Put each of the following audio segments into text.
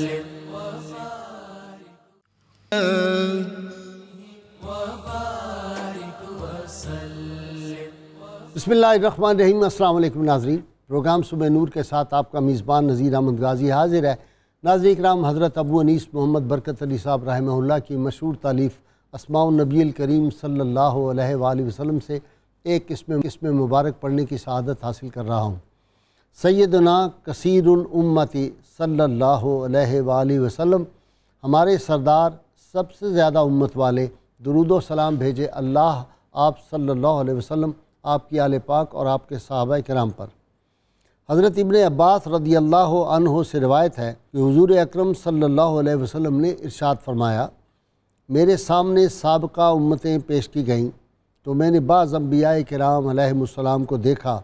बसमीम अल्लाम नाजरीन प्रोग्राम सुबह नूर के साथ आपका मेज़बान नज़ीर अहमद गाजी हाजिर है नाजरी कराम हज़रत अबू अनीस मोहम्मद बरकत अली साहब रहमल्ला की मशहूर तालीफ़ नबील करीम सल्ला वसम से एक इसमें इसमें मुबारक पढ़ने की शहादत हासिल कर रहा हूँ सैदना कसरमती सल्ला वसम हमारे सरदार सबसे ज़्यादा उम्मत वाले दरुद सलाम भेजे अल्लाह आप सल्ला वसम आपकी आल पाक और आपके साहब कराम पर हज़रत इबन अब्बास रदी अल्लाह अनहो से रवायत है कि हज़ूर अक्रम सल्लल्लाहु वसम ने इर्शाद फरमाया मेरे सामने सबका उम्मतें पेश की गईं तो मैंने बाज़ अम्बिया कराम को देखा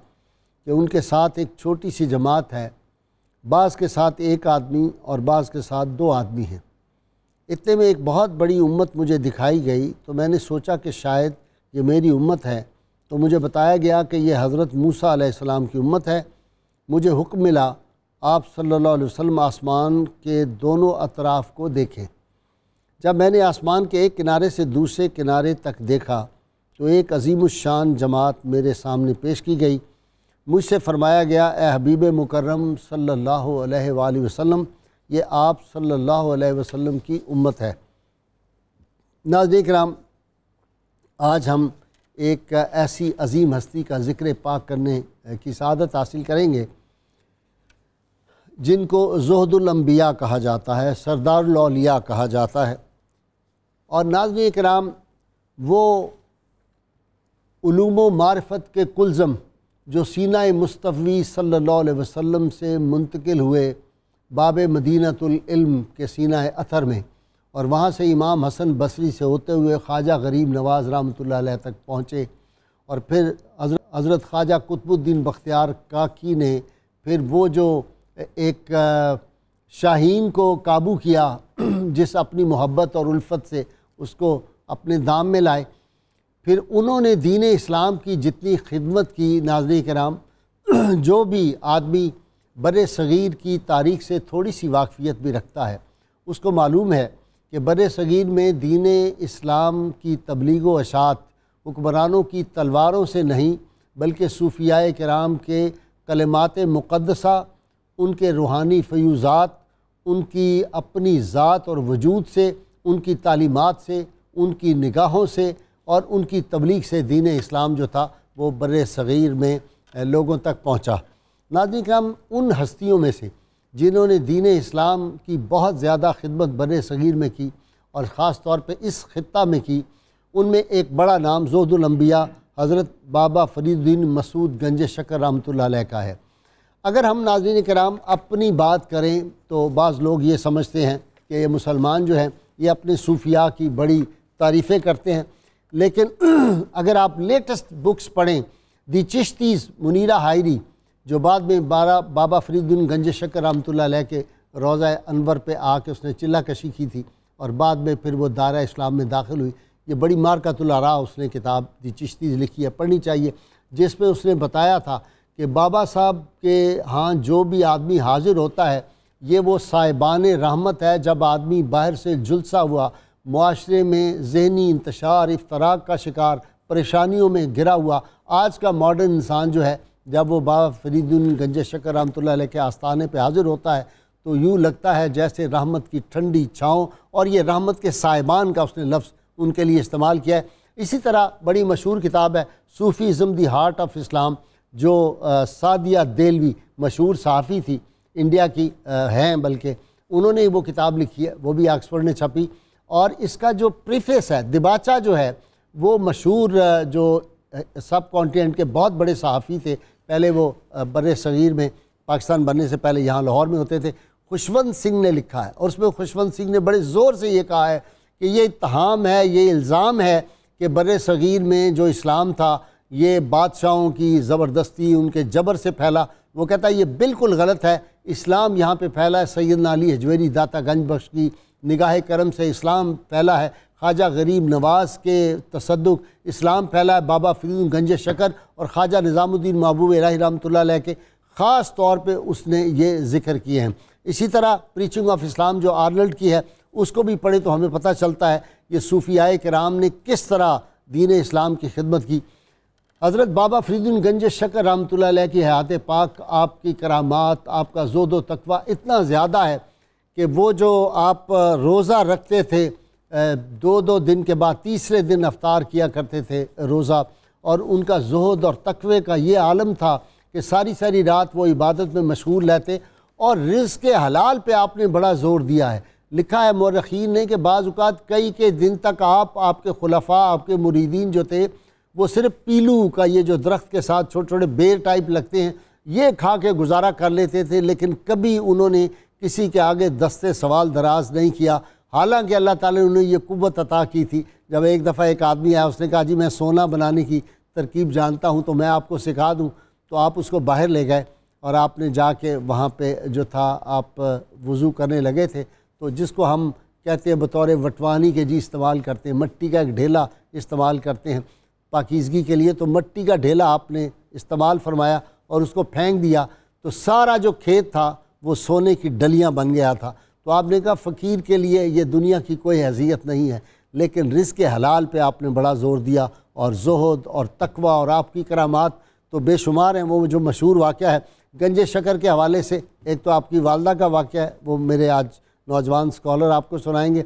कि उनके साथ एक छोटी सी जमात है बाज़ के साथ एक आदमी और बाज़ के साथ दो आदमी हैं इतने में एक बहुत बड़ी उम्मत मुझे दिखाई गई तो मैंने सोचा कि शायद ये मेरी उम्मत है तो मुझे बताया गया कि ये हज़रत मूसा आसमाम की उम्मत है मुझे हुक्म मिला आप सल्लल्लाहु अलैहि वसल्लम आसमान के दोनों अतराफ़ को देखें जब मैंने आसमान के एक किनारे से दूसरे किनारे तक देखा तो एक अजीम शान जमात मेरे सामने पेश की गई मुझसे फरमाया गया ए हबीब मुकर्रम सल्लल्लाहु अलैहि वसल्लम ये आप सल्लल्लाहु अलैहि वसल्लम की उम्मत है नाजरिक राम आज हम एक ऐसी अजीम हस्ती का ज़िक्र पाक करने की सदत हासिल करेंगे जिनको जहदुलम्बिया कहा जाता है लौलिया कहा जाता है और नाजन कराम वो मार्फत के कुलज़म जो सीना मुस्तवी सल्लल्लाहु अलैहि वसल्लम से मुंतकिल हुए बाब मदीनतम के सीना अतर में और वहाँ से इमाम हसन बसरी से होते हुए ख्वाजा गरीब नवाज़ रामत तक पहुँचे और फिर हज़रत ख्वाजा कुतबुद्दीन बख्तियार काकी ने फिर वो जो एक शाहीन को काबू किया जिस अपनी मोहब्बत और उल्फत से उसको अपने दाम में लाए फिर उन्होंने दीन इस्लाम की जितनी खिदमत की नाजन कराम जो भी आदमी बर सग़ीर की तारीख से थोड़ी सी वाकफ़ियत भी रखता है उसको मालूम है कि बर सग़ीर में दीन इस्लाम की तबलीग अशात हुक्मरानों की तलवारों से नहीं बल्कि सूफिया कराम के कलमात मुक़दसा उनके रूहानी फ्यूज़ात उनकी अपनी ज़ात और वजूद से उनकी तालीमत से उनकी निगाहों से और उनकी तबलीग से दीन इस्लाम जो था वो बर सग़ीर में लोगों तक पहुँचा नाजी कम उन हस्तियों में से जिन्होंने दीन इस्लाम की बहुत ज़्यादा खिदमत बर सग़ीर में की और ख़ास तौर पर इस खत्ता में की उनमें एक बड़ा नाम जोदुलम्बिया हज़रत बाबा फरीदुद्दीन मसूद गंज शकर रहमत का है अगर हम नाजन कराम अपनी बात करें तो बाज़ लोग ये समझते हैं कि ये मुसलमान जो हैं ये अपने सूफिया की बड़ी तारीफ़ें करते हैं लेकिन अगर आप लेटेस्ट बुक्स पढ़ें दी चिश्तीज़ मुनीरा हायरी जो बाद में बारा बाबा फरीदुन गंज शक्कर रहमत के रोज़ा अनवर पे आके उसने चिल्ला कशी की थी और बाद में फिर वो दारा इस्लाम में दाखिल हुई ये बड़ी मारकतुलरा उसने किताब दी चिश्तीज़ लिखी है पढ़नी चाहिए जिसमें उसने बताया था कि बाबा साहब के हाँ जो भी आदमी हाजिर होता है ये वो साहिबान रहमत है जब आदमी बाहर से जुलसा हुआ माशरे में जहनी इंतशार इफ्तराक का शिकार परेशानियों में घिरा हुआ आज का मॉडर्न इंसान जो है जब वो बाबा फरीदुल गंज शकर रहमत के आस्थाने पर हाजिर होता है तो यूँ लगता है जैसे रहमत की ठंडी छाँव और ये रहमत के साइबान का उसने लफ्ज़ उनके लिए इस्तेमाल किया है इसी तरह बड़ी मशहूर किताब है इज़म दी हार्ट ऑफ इस्लाम जो सादिया देलवी मशहूर सहाफ़ी थी इंडिया की हैं बल्कि उन्होंने वो किताब लिखी है वो भी ऑक्सफोर्ड ने छपी और इसका जो प्रीफेस है दिबाचा जो है वो मशहूर जो सब कॉन्टीनेंट के बहुत बड़े सहाफ़ी थे पहले वो बर शरीर में पाकिस्तान बनने से पहले यहाँ लाहौर में होते थे खुशवंत सिंह ने लिखा है और उसमें खुशवंत सिंह ने बड़े ज़ोर से ये कहा है कि ये इतहाम है ये इल्ज़ाम है कि बर सग़ीर में जो इस्लाम था ये बादशाहों की ज़बरदस्ती उनके जबर से फैला वो कहता है ये बिल्कुल गलत है इस्लाम यहाँ पे फैला है सैदना अली हजवेरी दाता गंज बख्श की निगाह करम से इस्लाम फैला है ख्वाजा गरीब नवाज के तसदक इस्लाम फैला है बाबा फरीद गंज शकर और ख्वाजा निज़ामुद्दीन महबूब इलाही रमत के ख़ास तौर पर उसने ये ज़िक्र किए हैं इसी तरह प्रीचिंग ऑफ इस्लाम जो आर्नल्ड की है उसको भी पढ़े तो हमें पता चलता है ये सूफियाए कराम ने किस तरह दीन इस्लाम की खिदमत की हज़रत बाबा फरीदुन गंज शकर रामत की हयात पाक आपकी करामात आपका जो दो तकवा इतना ज़्यादा है कि वो जो आप रोज़ा रखते थे दो दो दिन के बाद तीसरे दिन अवतार किया करते थे रोज़ा और उनका जहद और तकवे का ये आलम था कि सारी सारी रात वो इबादत में मशहूर रहते और रिज़ के हलाल पे आपने बड़ा ज़ोर दिया है लिखा है मौरखीन ने कि बाज़ात कई के दिन तक आप आपके खुलफा आपके मुरीदीन जो थे वो सिर्फ पीलू का ये जो दरख्त के साथ छोटे छोटे बेर टाइप लगते हैं ये खा के गुजारा कर लेते थे लेकिन कभी उन्होंने किसी के आगे दस्ते सवाल दराज नहीं किया हालांकि अल्लाह ताला ने उन्हें यह कुत अता की थी जब एक दफ़ा एक आदमी आया उसने कहा जी मैं सोना बनाने की तरकीब जानता हूँ तो मैं आपको सिखा दूँ तो आप उसको बाहर ले गए और आपने जाके वहाँ पर जो था आप वज़ू करने लगे थे तो जिसको हम कहते हैं बतौर वटवानी के जी इस्तेमाल करते हैं मट्टी का एक ढेला इस्तेमाल करते हैं पाकिजगी के लिए तो मट्टी का ढेला आपने इस्तेमाल फरमाया और उसको फेंक दिया तो सारा जो खेत था वो सोने की डलियाँ बन गया था तो आपने कहा फ़कीर के लिए ये दुनिया की कोई हैसियत नहीं है लेकिन के हलाल पे आपने बड़ा ज़ोर दिया और जहद और तकवा और आपकी करामात तो बेशुमार हैं वो जो मशहूर वाक़ है गंजे शकर के हवाले से एक तो आपकी वालदा का वाक़ है वो मेरे आज नौजवान स्कॉलर आपको सुनाएंगे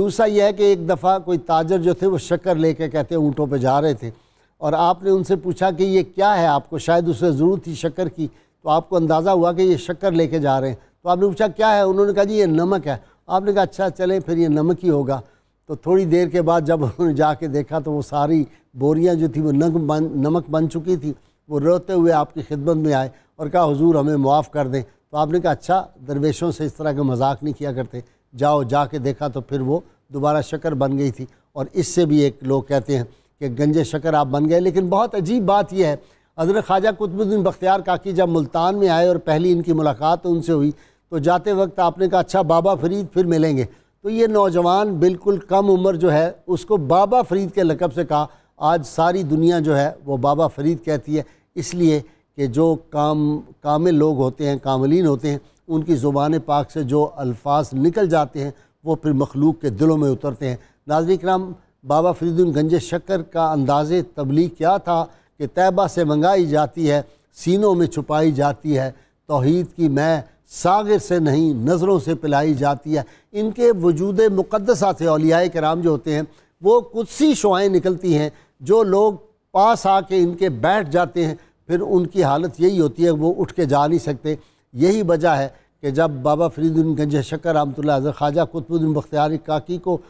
दूसरा यह है कि एक दफ़ा कोई ताजर जो थे वो शक्कर लेके कहते ऊँटों पर जा रहे थे और आपने उनसे पूछा कि ये क्या है आपको शायद उसे ज़रूरत थी शक्कर की तो आपको अंदाज़ा हुआ कि ये शक्कर लेके जा रहे हैं तो आपने पूछा क्या है उन्होंने कहा जी ये नमक है आपने कहा अच्छा चले फिर ये नमक ही होगा तो थोड़ी देर के बाद जब उन्होंने जाके देखा तो वो सारी बोरियाँ जो थी वो नंग बन नमक बन चुकी थी वो रोते हुए आपकी खिदमत में आए और कहा हुजूर हमें मुआफ़ कर दें तो आपने कहा अच्छा दरवेशों से इस तरह का मजाक नहीं किया करते जाओ के देखा तो फिर वो दोबारा शक्कर बन गई थी और इससे भी एक लोग कहते हैं कि गंजे शक्कर आप बन गए लेकिन बहुत अजीब बात यह है हज़रत ख्वाजा कुतुबुद्दीन बख्तियार काकी जब मुल्तान में आए और पहली इनकी मुलाकात तो उनसे हुई तो जाते वक्त आपने कहा अच्छा बाबा फरीद फिर मिलेंगे तो ये नौजवान बिल्कुल कम उम्र जो है उसको बाबा फरीद के लकब से कहा आज सारी दुनिया जो है वो बाबा फरीद कहती है इसलिए कि जो काम कामिल लोग होते हैं कामलिन होते हैं उनकी ज़ुबान पाक से जो अल्फाज निकल जाते हैं वो फिर मखलूक के दिलों में उतरते हैं नाजरिक राम बाबा फरीदुल गंजे शक्कर का अंदाज़ तबलीग क्या था कि तैबा से मंगाई जाती है सीनों में छुपाई जाती है तोहद की मैं सागर से नहीं नज़रों से पिलाई जाती है इनके वजूद मुक़दसा से अलिया कराम जो होते हैं वो कुछ सी शुआएँ निकलती हैं जो लोग पास आके इनके बैठ जाते हैं फिर उनकी हालत यही होती है वो उठ के जा नहीं सकते यही वजह है कि जब बाबा फरीदुन गंज शक्कर रहमतुल्ला हज़र ख्वाजा कुतबुद्दीन बख्तियारी काकी को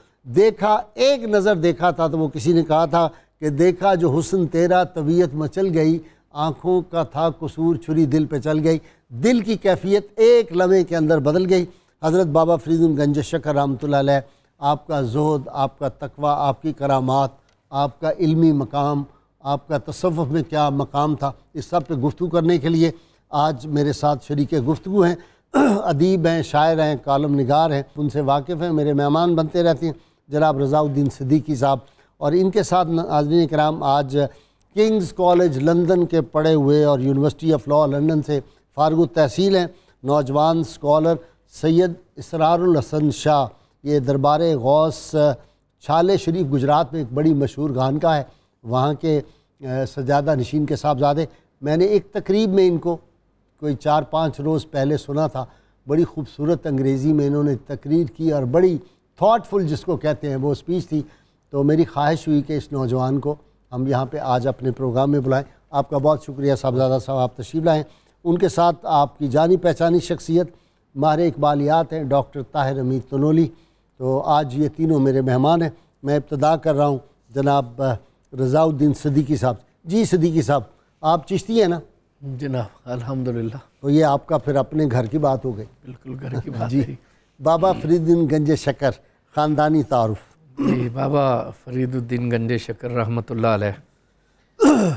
देखा एक नज़र देखा था तो वो किसी ने कहा था कि देखा जो हुसन तेरा तबीयत मचल गई आँखों का था कसूर छुरी दिल पे चल गई दिल की कैफियत एक लम्हे के अंदर बदल गई हज़रत बाबा फरीदुल गंज शकर रहमत आपका जोद आपका तकवा आपकी करामात आपका इल्मी मकाम आपका तसवफ़ में क्या मकाम था इस सब पे गुफ्तु करने के लिए आज मेरे साथ शरीक गुफ्तु हैं अदीब हैं शायर हैं कालम निगार हैं उनसे वाकिफ़ हैं मेरे मेहमान बनते रहते हैं जनाब रज़ाउद्दीन सिद्दीकी साहब और इनके साथ नाजरीन कराम आज किंग्स कॉलेज लंदन के पढ़े हुए और यूनिवर्सिटी ऑफ लॉ लंदन से फारग तहसील हैं नौजवान स्कॉलर सैयद इसरारसन शाह ये दरबार गौस छाले शरीफ गुजरात में एक बड़ी मशहूर का है वहाँ के सजादा नशीन के साहबजादे मैंने एक तकरीब में इनको कोई चार पाँच रोज़ पहले सुना था बड़ी खूबसूरत अंग्रेज़ी में इन्होंने तकरीर की और बड़ी थाटफुल जिसको कहते हैं वो स्पीच थी तो मेरी ख्वाहिश हुई कि इस नौजवान को हम यहाँ पे आज अपने प्रोग्राम में बुलाएं आपका बहुत शुक्रिया साहबजादा साहब आप तशीब लाएँ उनके साथ आपकी जानी पहचानी शख्सियत मारे इकबालियात हैं डॉक्टर ताहिर अमीर तनोली तो आज ये तीनों मेरे मेहमान हैं मैं इब्तदा कर रहा हूँ जनाब रज़ाउद्दीन सदीकी साहब जी सदीकी साहब आप चिश्ती हैं ना जनाब अलहमदिल्ला तो ये आपका फिर अपने घर की बात हो गई बिल्कुल घर की बात जी बाबा फरीदीन गंजे शकर ख़ानदानी तारफ़ जी बाबा फरीदुद्दीन गंजे शकर रहमत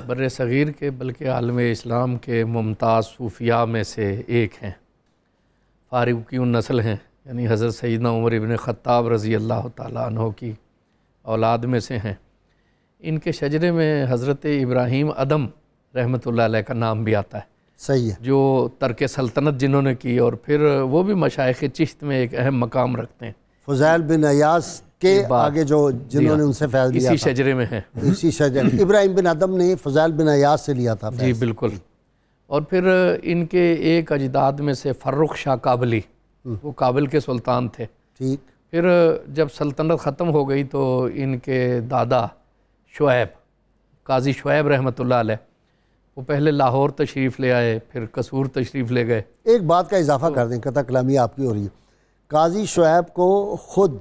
बर सग़ीर के बल्कि आलम इस्लाम के मुमताज़ सूफिया में से एक हैं फ़ारूक़ की नस्ल हैं यानी हज़रत सैदना उमर इबन ख़त्ताब रज़ी अल्लाह तह की औलाद में से हैं इनके शजरे में हज़रत इब्राहीम अदम रहमत का नाम भी आता है सही है जो तर्क सल्तनत जिन्होंने की और फिर वो भी मशाइ चिश्त में एक अहम मकाम रखते हैं फ़ज़ैल बिन अयास के आगे जो जिन्होंने हाँ। उनसे फैज दिया इसी शजरे में है इसी शजरे इब्राहिम बिन आदम ने फजैल बिन अयाज से लिया था जी बिल्कुल और फिर इनके एक अजदाद में से फ़र्रुख शाह काबली हम्म। वो काबिल के सुल्तान थे ठीक फिर जब सल्तनत ख़त्म हो गई तो इनके दादा शुएब काजी शुएब रहमत वो पहले लाहौर तशरीफ़ ले आए फिर कसूर तशरीफ़ ले गए एक बात का इजाफा तो कर दें कथा कलामी आपकी हो रही है काजी शुएब को ख़ुद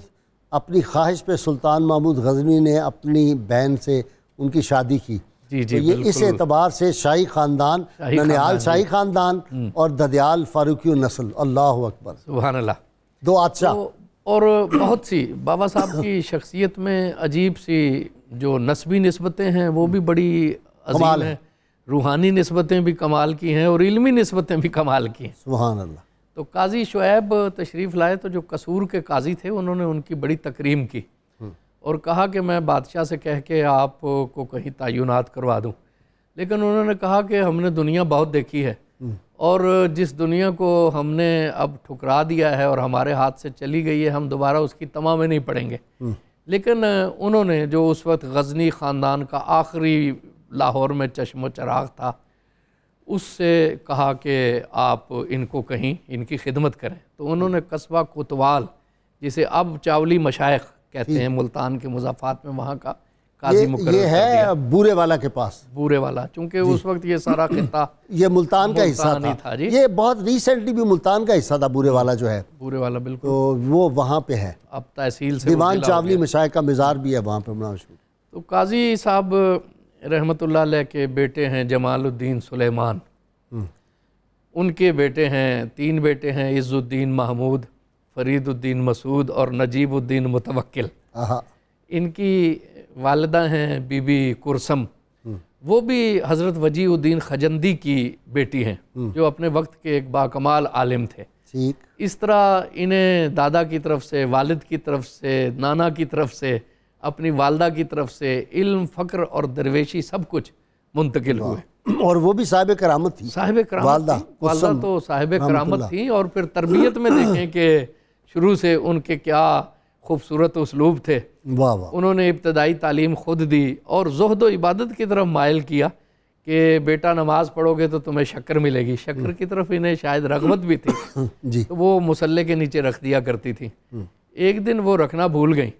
अपनी ख्वाहिश पे सुल्तान महमूद गजनी ने अपनी बहन से उनकी शादी की जी जी तो ये इस एतबार से शाही ख़ानदान ननियाल शाही ख़ानदान हम्म। और ददयाल फारूकी नस्ल अल्लाह अकबर सुबहानल्ला दो अच्छा तो, और बहुत सी बाबा साहब की शख्सियत में अजीब सी जो नस्बी नस्बतें हैं वो भी बड़ी कमाल हैं रूहानी नस्बतें भी कमाल की हैं और इलमी नस्बतें भी कमाल की हैं अल्लाह तो काजी शुएब तशरीफ़ लाए तो जो कसूर के काजी थे उन्होंने उनकी बड़ी तकरीम की हम्म। और कहा कि मैं बादशाह से कह के आपको कहीं तयनत करवा दूँ लेकिन उन्होंने कहा कि हमने दुनिया बहुत देखी है हम्म। और जिस दुनिया को हमने अब ठुकरा दिया है और हमारे हाथ से चली गई है हम दोबारा उसकी तमा में नहीं पड़ेंगे हम्म। लेकिन उन्होंने जो उस वक्त गजनी ख़ानदान का आखिरी लाहौर में चश्मो चराग था उससे कहा कि आप इनको कहीं इनकी खिदमत करें तो उन्होंने कस्बा कोतवाल जिसे अब चावली मशाइ कहते हैं मुल्तान के मुजाफात में वहाँ का काजी मुकर ये है बूरे वाला के पास बूरे वाला चूंकि उस वक्त ये सारा खिता ये मुल्तान का हिस्सा नहीं था जी ये बहुत रिसेंटली भी मुल्तान का हिस्सा था बूरे वाला जो है बूरे वाला बिल्कुल तो वो वहाँ पे है अब तहसील से दीवान चावली मशाइ का मज़ार भी है वहाँ पे मनाशूर तो काजी साहब रहमतुल्लाह के बेटे हैं जमालुद्दीन सुलेमान हम्म। उनके बेटे हैं तीन बेटे हैं इज़्ज़ुद्दीन महमूद फरीदुद्दीन मसूद और नजीबुद्दीन मुतवक्किल इनकी वालदा हैं बीबी कुरसम हम्म। वो भी हज़रत वजीउद्दीन खजंदी की बेटी हैं हम्म। जो अपने वक्त के एक बाकमाल आलिम थे इस तरह इन्हें दादा की तरफ से वालिद की तरफ से नाना की तरफ से अपनी वालदा की तरफ से इल्म फ़क्र और दरवेशी सब कुछ मुंतकिल हुए और वो भी साहिब करामत थी साहिब करामत वालदा वालदा तो साहिब करामत थी और फिर तरबियत में देखें कि शुरू से उनके क्या खूबसूरत उसलूब थे वाह वाह उन्होंने इब्तदाई तालीम खुद दी और जहद इबादत की तरफ मायल किया कि बेटा नमाज पढ़ोगे तो तुम्हें शक्कर मिलेगी शक्कर की तरफ इन्हें शायद रगबत भी थी जी तो वो मुसल्ले के नीचे रख दिया करती थी हम्म। एक दिन वो रखना भूल गई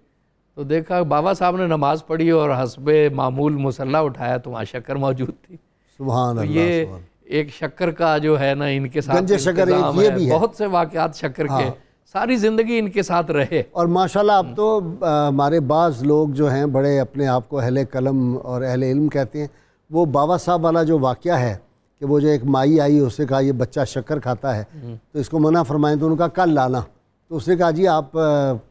तो देखा बाबा साहब ने नमाज़ पढ़ी और हसब मामूल मुसल्ला उठाया तो वहाँ शक्कर मौजूद थी सुबह तो ये एक शक्कर का जो है ना इनके साथ शक्कर ये है। भी है। बहुत से वाकत शक्कर हाँ। के सारी ज़िंदगी इनके साथ रहे और माशाल्लाह अब हम्म। तो हमारे बाज़ लोग जो हैं बड़े अपने आप को अहल कलम और अहल इल्म कहते हैं वो बाबा साहब वाला जो वाक़ है कि वो जो एक माई आई उसे कहा ये बच्चा शक्कर खाता है हम्म। तो इसको मना फरमाएं तो उनका कल लाना तो उसने कहा जी आप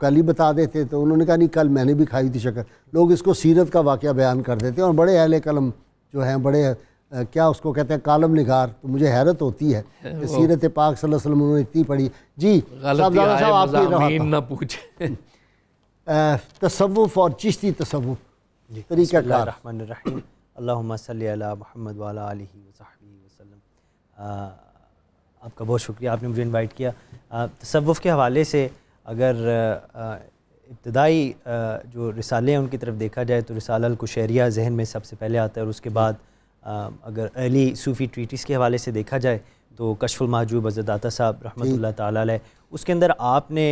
कल ही बता देते तो उन्होंने कहा नहीं कल मैंने भी खाई थी शक्कर लोग इसको सीरत का वाक़ बयान कर देते हैं और बड़े अहल कलम जो हैं बड़े आ, क्या उसको कहते हैं कालम निगार तो मुझे हैरत होती है कि सीरत पाक सल्लल्लाहु अलैहि उन्होंने इतनी पढ़ी जी साहब ना पूछे तसवुफ़ और चिश्ती तसवुफ़ तरीका महमद वाला वसलम आपका बहुत शुक्रिया आपने मुझे इनवाइट किया तसवुफ़ के हवाले से अगर इब्तदाई जो रिसाले हैं उनकी तरफ देखा जाए तो रिसाल कुशहरिया जहन में सबसे पहले आता है और उसके बाद अगर अली सूफ़ी ट्रीटीज़ के हवाले से देखा जाए तो कशफुल महजूब अजदाता साहब रहमत ताल उसके अंदर आपने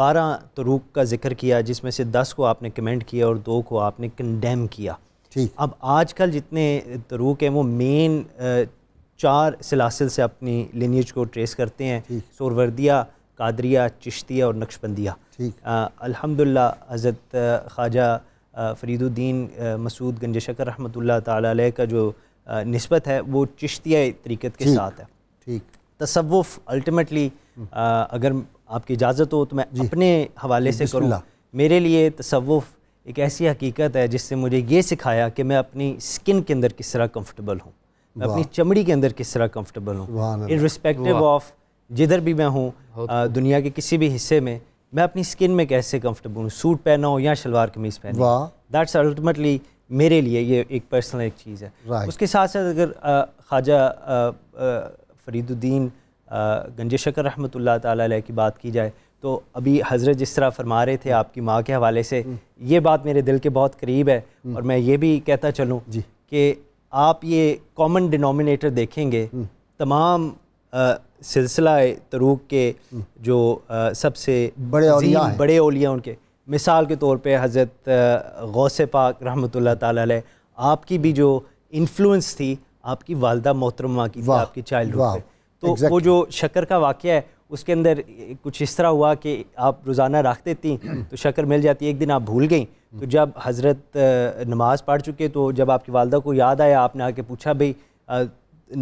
बारह तरूक का जिक्र किया जिसमें से दस को आपने कमेंट किया और दो को आपने कंडेम किया अब आजकल जितने तरूक हैं वो मेन चार सिलासिल से अपनी लिनियज को ट्रेस करते हैं सोरवर्दिया कादरिया चिश्तिया और नक्शबंदिया अल्हम्दुलिल्लाह हज़रत ख्वाजा फरीदुद्दीन मसूद गंज शकर रहमत तै का जो नस्बत है वो चिश्तिया तरीक़त के साथ है ठीक तसवुफ़ हम्म। अल्टीमेटली अगर आपकी इजाज़त हो तो मैं अपने हवाले से करूँ मेरे लिए तसवुफ़ एक ऐसी हकीकत है जिससे मुझे ये सिखाया कि मैं अपनी स्किन के अंदर किस तरह कंफर्टेबल हूँ मैं अपनी चमड़ी के अंदर किस तरह कंफर्टेबल हूँ इन रिस्पेक्टिव ऑफ जिधर भी मैं हूँ दुनिया के किसी भी हिस्से में मैं अपनी स्किन में कैसे कंफर्टेबल हूँ सूट पहना हो या शलवार कमीज पहना हो दैट्स अल्टीमेटली मेरे लिए ये एक पर्सनल एक चीज़ है उसके साथ साथ अगर ख्वाजा फरीदुद्दीन गंजे शकर रहमत ला की बात की जाए तो अभी हज़रत जिस तरह फरमा रहे थे आपकी माँ के हवाले से हम्म। ये बात मेरे दिल के बहुत करीब है हम्म। और मैं ये भी कहता चलूँ कि आप ये कॉमन डिनोमिनेटर देखेंगे हम्म। तमाम सिलसिला तरूक के हम्म। जो आ, सबसे बड़े औलिया बड़े ओलिया उनके मिसाल के तौर पे हज़रत गौस पाक रहमत ताल आपकी भी जो इन्फ्लुएंस थी आपकी वालदा मोहतरमा की आपकी चाइल्डहुड तो exactly. वो जो शक्कर का वाक़ है उसके अंदर कुछ इस तरह हुआ कि आप रोज़ाना रख देती तो शक्कर मिल जाती है एक दिन आप भूल गई तो जब हज़रत नमाज़ पढ़ चुके तो जब आपकी वालदा को याद आया आपने आके पूछा भाई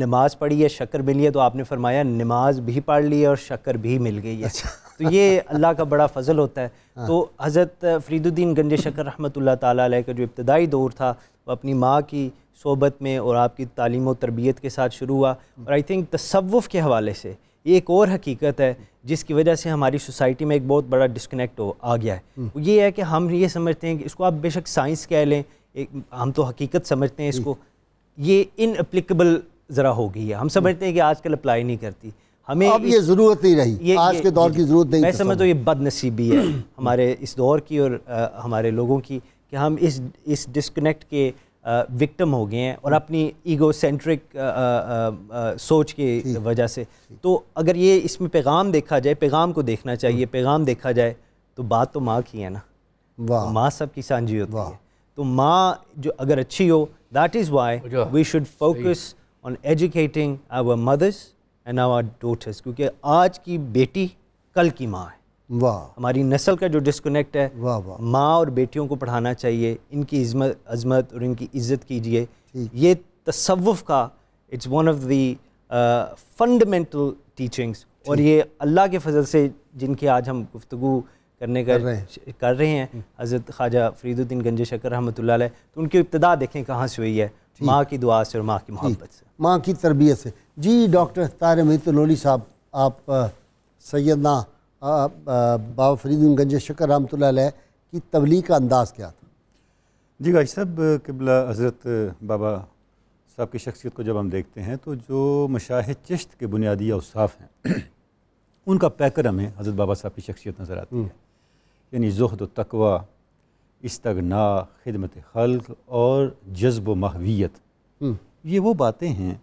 नमाज़ पढ़ी है शक्कर मिली है तो आपने फरमाया नमाज भी पढ़ ली है और शक्कर भी मिल गई है अच्छा। तो ये अल्लाह का बड़ा फजल होता है हाँ। तो हज़रत फरीदुद्दीन गंज शक्कर रहमत ला का जो इब्तदाई दौर था वो अपनी माँ की सोबत में और आपकी तालीम तरबियत के साथ शुरू हुआ और आई थिंक तसवुफ़ के हवाले से ये एक और हकीकत है जिसकी वजह से हमारी सोसाइटी में एक बहुत बड़ा डिस्कनेक्ट हो आ गया है हम्म। ये है कि हम ये समझते हैं कि इसको आप बेशक साइंस कह लें एक हम तो हकीकत समझते हैं इसको हम्म। ये अप्लीकेबल ज़रा हो गई है हम समझते हैं कि आजकल अप्लाई नहीं करती हमें अब ये ज़रूरत नहीं रही ये, आज ये, के दौर की ज़रूरत नहीं मैं समझता हूँ ये बदनसीबी है हमारे इस दौर की और आ, हमारे लोगों की कि हम इस इस डिस्कनेक्ट के विक्टम हो गए हैं और अपनी ईगो सेंट्रिक सोच के वजह से तो अगर ये इसमें पैगाम देखा जाए पैगाम को देखना चाहिए हम्म। पैगाम देखा जाए तो बात तो माँ की है ना वाह तो माँ सबकी सांझी होती है तो माँ जो अगर अच्छी हो that is why we should focus on educating our mothers and our daughters क्योंकि आज की बेटी कल की माँ है वाह हमारी नस्ल का जो डिस्कनेक्ट है वाह वाह माँ और बेटियों को पढ़ाना चाहिए इनकी इज्मत अजमत और इनकी इज्जत कीजिए ये तसवुफ़ का it's one of the fundamental teachings और ये अल्लाह के फजल से जिनकी आज हम गुफ्तु करने कर रहे हैं कर रहे हैं हज़रत ख्वाजा फरीदुद्दीन गंज शकर रहमत तो उनकी इब्तदा देखें कहाँ से हुई है माँ की दुआ से और माँ की मोहब्बत से माँ की तरबियत से जी डॉक्टर तार लोली साहब आप सैदना बाबा फरीदुन गंज शकर रहमत की तबलीग का अंदाज़ क्या था जी भाई साहब किबला हज़रत बाबा साहब की शख्सियत को जब हम देखते हैं तो जो मशाह चश्त के बुनियादी अवसाफ़ हैं उनका पैकर हमें हज़रत बाबा साहब की शख्सियत नज़र आती हम्म। है यानी जहद व तकवा इसतगना ख़िदमत खल्क और जज्ब महवियत हम्म। ये वो बातें हैं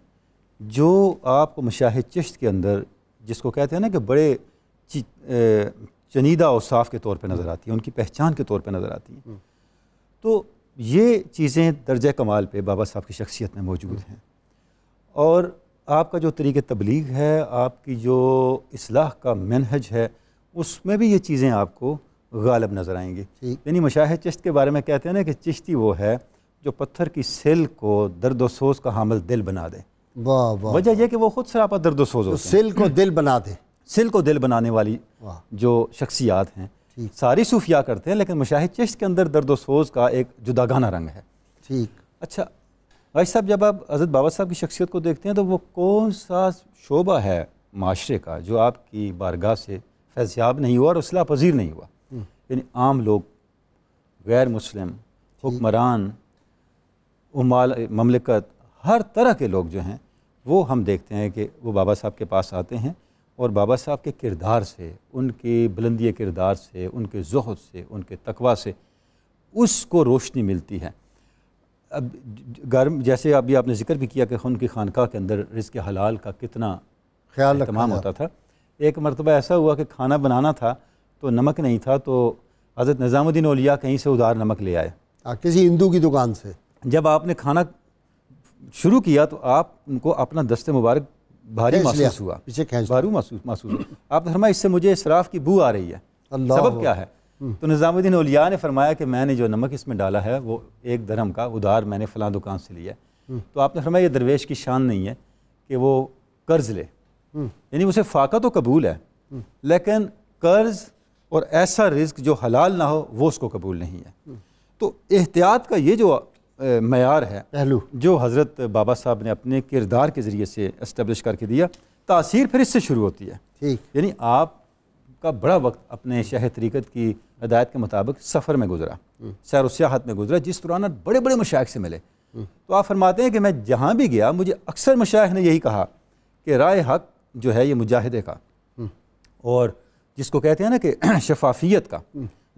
जो आपको मशाह चश्त के अंदर जिसको कहते हैं ना कि बड़े चनीदा और साफ़ के तौर पे नज़र आती हैं उनकी पहचान के तौर पे नज़र आती हैं तो ये चीज़ें दर्ज कमाल पे बाबा साहब की शख्सियत में मौजूद हैं और आपका जो तरीक़ तबलीग है आपकी जो इसलाह का मनहज है उसमें भी ये चीज़ें आपको गालब नज़र आएंगी यानी मशाह चश्त के बारे में कहते हैं ना कि चिश्ती वो है जो पत्थर की सेल को दर्द वसोस का हामल दिल बना दे वाह वाह वजह यह कि वो खुद सरापा दर्द वसोस तो हो सेल को दिल बना दे सिल को दिल बनाने वाली जो शख्सियात हैं सारी सूफिया करते हैं लेकिन मुशाह चश्त के अंदर दर्द सोज का एक जुदागाना रंग है ठीक अच्छा भाई साहब जब आप हजरत बाबा साहब की शख्सियत को देखते हैं तो वो कौन सा शोबा है माशरे का जो आपकी बारगाह से फैजयाब नहीं हुआ और असला पजीर नहीं हुआ हम्म। यानी आम लोग गैर मुस्लिम हुक्मरान उमाल ममलिकत हर तरह के लोग जो हैं वो हम देखते हैं कि वो बाबा साहब के पास आते हैं और बाबा साहब के किरदार से उनके बुलंदी किरदार से उनके जहद से उनके तकवा से उसको रोशनी मिलती है अब गर्म जैसे अभी आपने जिक्र भी किया कि उनकी खानका के अंदर रिस्क हलाल का कितना ख्याल तमाम होता था एक मरतबा ऐसा हुआ कि खाना बनाना था तो नमक नहीं था तो हज़रत निज़ामुद्दीन ओलिया कहीं से उधार नमक ले आए हाँ, किसी हिंदू की दुकान से जब आपने खाना शुरू किया तो आप उनको अपना दस्ते मुबारक भारी महसूस हुआ पीछे भारू महसूस महसूस हुआ आप फरमाया इससे मुझे इसराफ की बू आ रही है सबब क्या है हम्म। तो निज़ामुद्दीन उलिया ने फरमाया कि मैंने जो नमक इसमें डाला है वो एक धर्म का उधार मैंने फलां दुकान से लिया हम्म। तो आपने फरमाया ये दरवेश की शान नहीं है कि वो कर्ज ले हम्म। यानी उसे फाका तो कबूल है लेकिन कर्ज और ऐसा रिस्क जो हलाल ना हो वो उसको कबूल नहीं है तो एहतियात का ये जो मैार है पहलू जो हज़रत बाबा साहब ने अपने किरदार के ज़रिए से इस्टबलिश करके दिया तासीर फिर इससे शुरू होती है ठीक यानी आप का बड़ा वक्त अपने शह तरीक़त की हदायत के मुताबिक सफ़र में गुजरा हम्म। सैर सियाहत में गुजरा जिस दौरान बड़े बड़े मशाक से मिले हम्म। तो आप फरमाते हैं कि मैं जहाँ भी गया मुझे अक्सर मशाक ने यही कहा कि राय हक जो है ये मुजाहिदे का हम्म। और जिसको कहते हैं ना कि शफाफियत का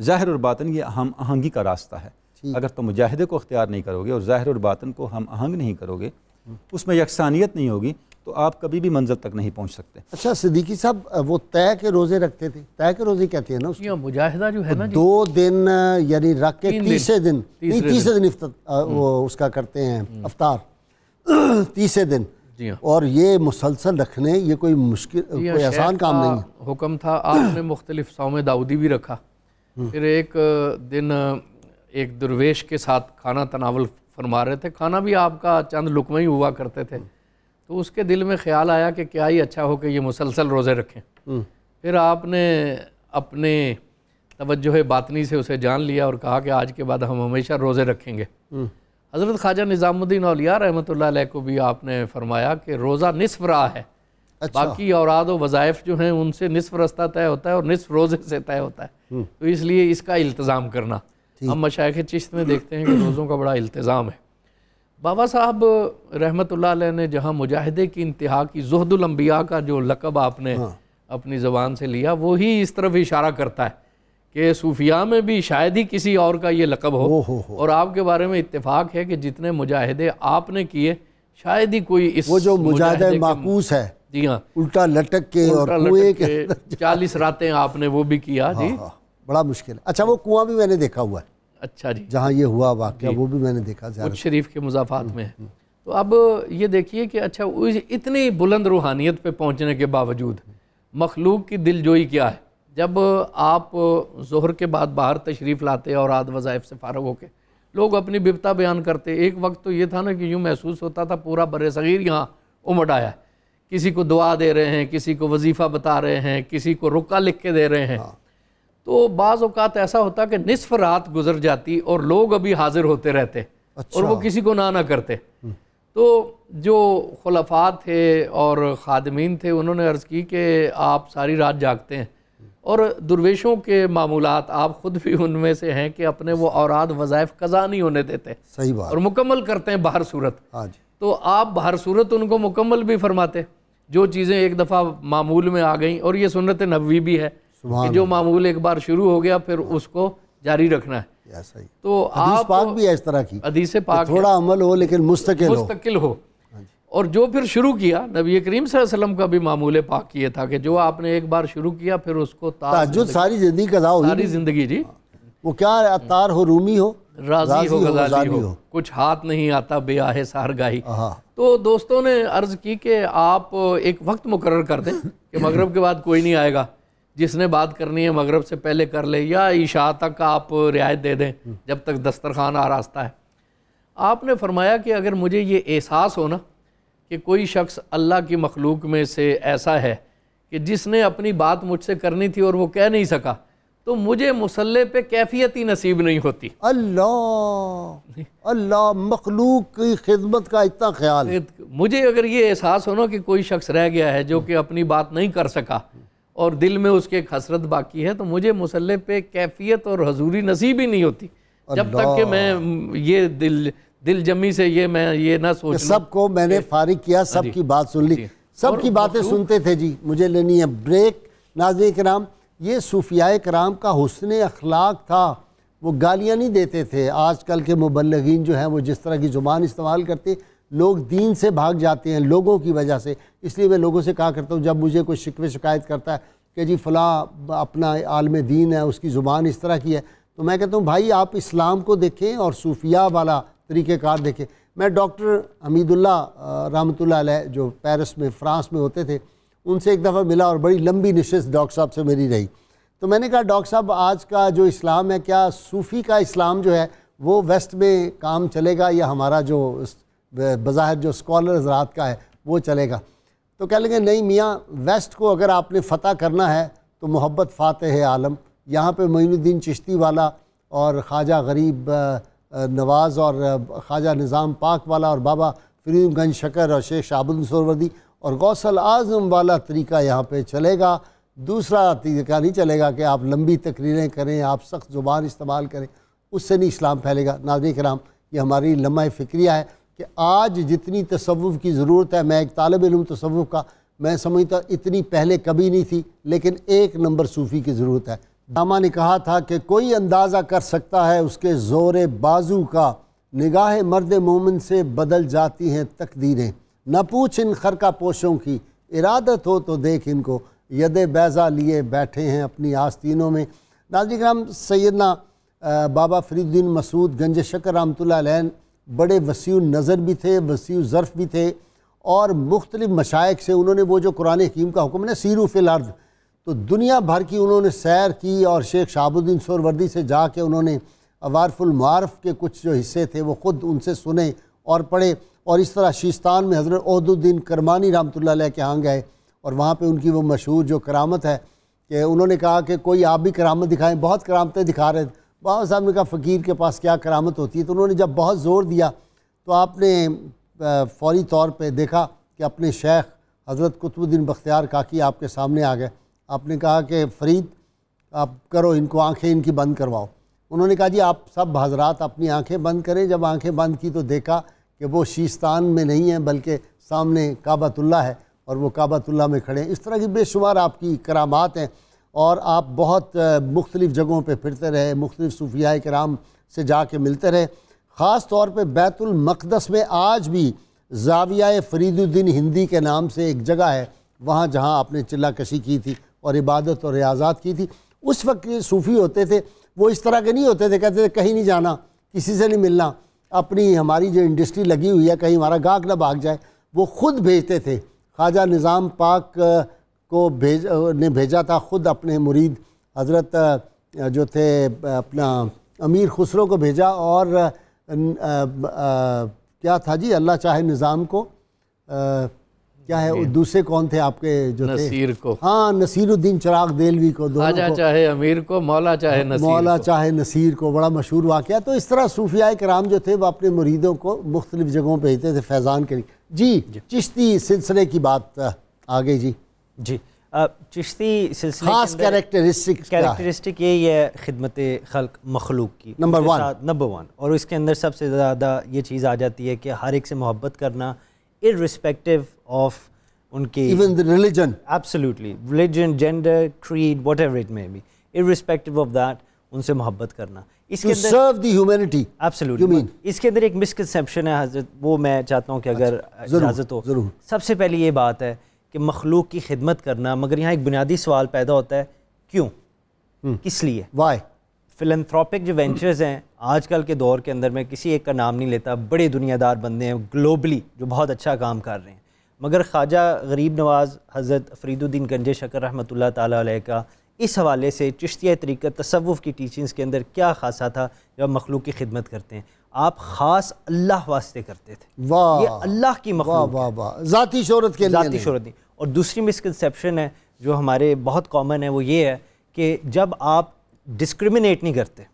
ज़ाहिर और बातन ये हम आहंगी का रास्ता है अगर तुम तो मुजाहिदे को अख्तियार नहीं करोगे और ज़ाहिर और बातन को हम आहंग नहीं करोगे उसमें यकसानियत नहीं होगी तो आप कभी भी मंजिल तक नहीं पहुंच सकते अच्छा सिद्दीकी साहब वो तय के रोज़े रखते थे तय के रोज़े कहते हैं ना उसको मुजाहिदा जो है तो ना दो दिन यानी रख के तीसरे दिन तीसरे दिन वो हम्म। उसका करते हैं हम्म। अवतार तीसरे दिन हाँ। और ये मुसलसल रखने ये कोई मुश्किल हाँ, कोई आसान काम नहीं है हुक्म था आपने मुख्तलिफ सौम दाऊदी भी रखा हम्म। फिर एक दिन एक दुर्वेश के साथ खाना तनावल फरमा रहे थे खाना भी आपका चंद लुकमा ही हुआ करते थे तो उसके दिल में ख्याल आया कि क्या ही अच्छा हो कि ये मुसलसल रोज़े रखें हम्म। फिर आपने अपने तवज्जो बातनी से उसे जान लिया और कहा कि आज के बाद हम हमेशा रोज़े रखेंगे हम्म। हज़रत ख्वाजा निज़ामुद्दीन अलिया रहमत को भी आपने फरमाया कि रोज़ा निसफ रहा है अच्छा। बाकी औराद वज़ाइफ जो हैं उनसे निसफ रास्ता तय होता है और निसफ रोज़े से तय होता है हम्म। तो इसलिए इसका इल्तज़ाम करना हम हम्म। मशाइ चिश्त में देखते हैं कि रोज़ों का बड़ा इल्तज़ाम है बाबा साहब रहमत ने जहाँ मुजाहिदे की इंतहा की जहदुलम्बिया का जो लकब आपने हाँ। अपनी ज़बान से लिया वही इस तरफ इशारा करता है कि सूफिया में भी शायद ही किसी और का ये लकब हो, हो, हो। और आपके बारे में इतफ़ाक़ है कि जितने मुजाहिदे आपने किए शायद ही कोई इस वो जो मुजाहिद माकूस है जी हाँ उल्टा लटक के और कुएं के चालीस रातें आपने वो भी किया जी हाँ, हाँ, हाँ। बड़ा मुश्किल है अच्छा वो कुआं भी मैंने देखा हुआ है अच्छा जी जहाँ ये हुआ वाक़ वो भी मैंने देखा बुध शरीफ के मुजाफात हम्म, में है हम्म। तो अब ये देखिए कि अच्छा इतनी बुलंद रूहानियत पे पहुँचने के बावजूद मखलूक की दिलजोई क्या है जब आप जहर के बाद बाहर तशरीफ़ लाते और आद वज़ाइफ से फारग होके लोग अपनी बिपता बयान करते एक वक्त तो ये था ना कि यूँ महसूस होता था पूरा बर सग़ीर यहाँ उमट आया है किसी को दुआ दे रहे हैं किसी को वजीफ़ा बता रहे हैं किसी को रुका लिख के दे रहे हैं हाँ। तो बाज़ अवत ऐसा होता कि निसफ रात गुजर जाती और लोग अभी हाजिर होते रहते अच्छा। और वो अच्छा। किसी को ना ना करते तो जो खलफा थे और खादमीन थे उन्होंने अर्ज़ की कि आप सारी रात जागते हैं और दुर्वेशों के मामूलत आप ख़ुद भी उनमें से हैं कि अपने वो औरद वज़ायफ़ कज़ा नहीं होने देते सही बात और मुकम्मल करते हैं बाहर सूरत हाँ तो आप बाहर सूरत उनको मुकम्मल भी फरमाते जो चीज़ें एक दफ़ा मामूल में आ गई और ये सुनत नबी भी है कि जो मामूल एक बार शुरू हो गया फिर उसको जारी रखना है तो आप पाक भी इस तरह की हदीस पाक थोड़ा अमल हो लेकिन मुस्तकिल मुस्तकिल हो हाँ और जो फिर शुरू किया नबी करीम वसल्लम का भी मामूल पाक किए था कि जो आपने एक बार शुरू किया फिर उसको जो सारी ज़िंदगी कदा हो सारी ज़िंदगी जी वो क्या अतार हो रूमी हो राजी, राजी हो गजाली हो, हो कुछ हाथ नहीं आता बे बेआह सारगाही हाँ। तो दोस्तों ने अर्ज़ की कि आप एक वक्त मुकर कर दें कि मगरब के बाद कोई नहीं आएगा जिसने बात करनी है मगरब से पहले कर ले या ईशा तक आप रियायत दे दें हम्म। जब तक दस्तरखान आ रास्ता है आपने फरमाया कि अगर मुझे ये एहसास हो ना कि कोई शख्स अल्लाह की मखलूक में से ऐसा है कि जिसने अपनी बात मुझसे करनी थी और वो कह नहीं सका तो मुझे मसल्ले पे कैफियत ही नसीब नहीं होती अल्लाह अल्लाह मखलूक की खिदमत का इतना ख्याल मुझे अगर ये एहसास हो ना कि कोई शख्स रह गया है जो कि अपनी बात नहीं कर सका और दिल में उसके एक हसरत बाकी है तो मुझे मसल्ले पे कैफियत और हजूरी नसीब ही नहीं होती जब तक कि मैं ये दिल दिल जमी से ये मैं ये ना सोच सबको मैंने फारिग किया हाँ सबकी बात सुन ली सबकी बातें सुनते थे जी मुझे लेनी है ब्रेक नाजन कराम ये सूफिया कराम का हसन अखलाक था वो गालियाँ नहीं देते थे आजकल के मुबलगिन जो हैं वो जिस तरह की ज़ुबान इस्तेमाल करते लोग दीन से भाग जाते हैं लोगों की वजह से इसलिए मैं लोगों से कहा करता हूँ जब मुझे कोई शिकवे शिकायत करता है कि जी फ़ला अपना आलम दीन है उसकी ज़ुबान इस तरह की है तो मैं कहता हूँ भाई आप इस्लाम को देखें और सूफिया वाला तरीक़ेकार देखें मैं डॉक्टर हमीदुल्ला रहमत जो पेरिस में फ्रांस में होते थे उनसे एक दफ़ा मिला और बड़ी लंबी नशस्त डॉक्टर साहब से मेरी रही तो मैंने कहा डॉक्टर साहब आज का जो इस्लाम है क्या सूफ़ी का इस्लाम जो है वो वेस्ट में काम चलेगा या हमारा जो बज़ाहिर जो स्कॉलर हजरात का है वो चलेगा तो कह लेंगे नहीं मियाँ वेस्ट को अगर आपने फ़तह करना है तो मोहब्बत फ़ातह आलम यहाँ पे मीनुद्दीन चिश्ती वाला और ख्वाजा गरीब नवाज़ और ख्वाजा निज़ाम पाक वाला और बाबा गंज शकर और शेख शाहबुद्दीन सोरवर्दी और गौसल आज़म वाला तरीका यहाँ पे चलेगा दूसरा तरीका नहीं चलेगा कि आप लंबी तकरीरें करें आप सख्त ज़ुबान इस्तेमाल करें उससे नहीं इस्लाम फैलेगा नाजिक राम ये हमारी लम्हा फ़िक्रिया है कि आज जितनी तसवुफ़ की ज़रूरत है मैं एक तालब इलम तसवुफ़ का मैं समझता इतनी पहले कभी नहीं थी लेकिन एक नंबर सूफ़ी की ज़रूरत है दामा ने कहा था कि कोई अंदाज़ा कर सकता है उसके ज़ोर बाजू का निगाह मर्द मोमिन से बदल जाती हैं तकदीरें न पूछ इन खरका पोशों की इरादत हो तो देख इनको यद बैज़ा लिए बैठे हैं अपनी आस्तीनों में नाजिक राम सैदना बाबा फरीद्दीन मसूद गंज शकर रामतुल्लैन बड़े वसी नज़र भी थे वसी ज़र्फ़ भी थे और मुख्तलि मशाइ से उन्होंने वो जो कुरान हकीम का हुक्म ना सीरू फिलर्द तो दुनिया भर की उन्होंने सैर की और शेख शाहबुद्दीन सोरवर्दी से जा के उन्होंने अवारफुलमारफ के कुछ जो हिस्से थे वो ख़ुद उनसे सुने और पढ़े और इस तरह शीस्तान में हज़रत अहदुद्दीन करमानी रामतुल्ल के यहाँ गए और वहाँ पर उनकी वो मशहूर जो करामत है कि उन्होंने कहा कि कोई आप भी करामत दिखाएं बहुत करामतें दिखा रहे थे बाबा साहब ने कहा फ़कीर के पास क्या करामत होती है तो उन्होंने जब बहुत ज़ोर दिया तो आपने फौरी तौर पे देखा कि अपने शेख हज़रत कुतुबुद्दीन बख्तियार काकी आपके सामने आ गए आपने कहा कि फरीद आप करो इनको आंखें इनकी बंद करवाओ उन्होंने कहा जी आप सब हजरात अपनी आंखें बंद करें जब आंखें बंद की तो देखा कि वो शीस्तान में नहीं है बल्कि सामने काबातुल्ला है और वो काबातुल्ला में खड़े हैं इस तरह की बेशुमार आपकी करामात हैं और आप बहुत मुख्तलिफ़ जगहों पर फिरते रहे मुख्तलिफ़ सूफिया कराम से जा के मिलते रहे ख़ास तौर पर बैतुलमक़दस में आज भी जाविया फरीदुद्दीन हिंदी के नाम से एक जगह है वहाँ जहाँ आपने चिल्ला कशी की थी और इबादत और रियाजात की थी उस वक्त ये सूफ़ी होते थे वो इस तरह के नहीं होते थे कहते थे कहीं नहीं जाना किसी से नहीं मिलना अपनी हमारी जो इंडस्ट्री लगी हुई है कहीं हमारा गाहक ना भाग जाए वो खुद भेजते थे ख्वाजा निज़ाम पाक को भेज ने भेजा था ख़ुद अपने मुरीद हज़रत जो थे अपना अमीर खुसरो को भेजा और आ, आ, क्या था जी अल्लाह चाहे निज़ाम को आ, क्या है दूसरे कौन थे आपके जो नसीर थे? को हाँ नसीरुद्दीन चराग देलवी को दोनों को, चाहे अमीर को मौला चाहे हाँ, नसीर मौला को। चाहे नसीर को बड़ा मशहूर वाक़ तो इस तरह सूफिया कराम जो थे वो अपने मुरीदों को मुख्तलिफ जगहों पर भेजते थे फैज़ान के लिए जी, जी। चिश्ती सिलसिले की बात आ गई जी जी चिश्ती सिलसिले खास कैरेक्टरिस्टिक कैरेक्टरिस्टिक यही है खिदमत खल्क मखलूक की नंबर वन नंबर वन और इसके अंदर सबसे ज़्यादा ये चीज़ आ जाती है कि हर एक से मोहब्बत करना रिस्पेक्टिव ऑफ उनकी even the religion absolutely religion gender creed whatever it may be respective of that उनसे मोहब्बत करना इसके अंदर सर्व द ह्यूमैनिटी एब्सोल्युटली इसके अंदर एक मिसकंसेप्शन है हजरत वो मैं चाहता हूँ कि अगर अच्छा, इजाज़त हो सबसे पहले ये बात है कि मखलूक की खिदमत करना मगर यहाँ एक बुनियादी सवाल पैदा होता है क्यों हम्म। किस लिए वाई फिलंथ्रॉपिक जो वेंचर्स हैं आजकल के दौर के अंदर मैं किसी एक का नाम नहीं लेता बड़े दुनियादार बंदे हैं ग्लोबली जो बहुत अच्छा काम कर रहे हैं मगर ख्वाजा गरीब नवाज हज़रत फरीदुद्दीन गंजे शकर रहमत तै का इस हवाले से चश्तिया तरीक़त तसवुफ़ की टीचिंग्स के अंदर क्या खासा था जब मखलूक की खिदमत करते हैं आप ख़ास अल्लाह वास्ते करते थे वाह ये अल्लाह की वाह वाह ज़ाती शहरत के ज़ाती शहरत नहीं और दूसरी मिसकनसेप्शन है जो हमारे बहुत कॉमन है वो ये है कि जब आप डिस्क्रिमिनेट नहीं करते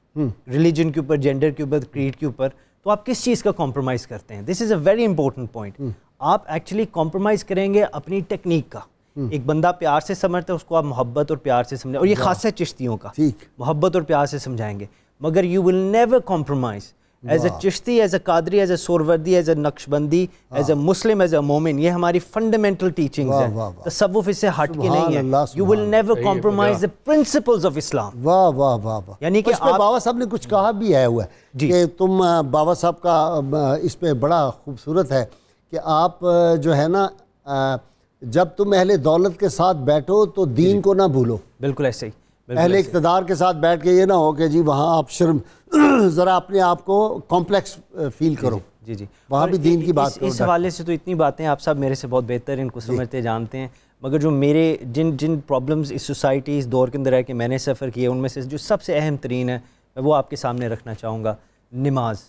रिलीजन हम्म। के ऊपर जेंडर के ऊपर क्रीड के ऊपर तो आप किस चीज़ का कॉम्प्रोमाइज़ करते हैं this is a very important point आप एक्चुअली कॉम्प्रोमाइज़ करेंगे अपनी टेक्निक का हम्म। एक बंदा प्यार से समझता है उसको आप मोहब्बत और प्यार से समझें और ये है चिश्तियों का मोहब्बत और प्यार से समझाएंगे मगर you will never compromise as a Chishti as a Qadri as a Suhrawardi as a Naqshbandi as a हाँ। मुस्लिम एज ए मोमिन ये हमारी फंडामेंटल टीचिंग्स हैं तसव्वुफ इससे हट के नहीं है you will never compromise the principles of Islam वाह वाह वाह वाह यानी कि तो आप बाबा साहब ने कुछ कहा भी है हुआ कि तुम बाबा साहब का इस पे बड़ा खूबसूरत है कि आप जो है ना जब तुम अहले दौलत के साथ बैठो तो दीन को ना भूलो बिल्कुल ऐसे ही अहले इकतदार के साथ बैठ के ये ना हो कि जी वहाँ आप शर्म ज़रा अपने आप को कॉम्प्लेक्स फील करो जी जी वहाँ भी दीन की बात इस हवाले से तो इतनी बातें आप सब मेरे से बहुत बेहतर इनको समझते जानते हैं मगर जो मेरे जिन जिन प्रॉब्लम्स इस सोसाइटी इस दौर के अंदर है कि मैंने सफ़र किए उनमें से जो सबसे अहम तरीन है मैं वो आपके सामने रखना चाहूँगा नमाज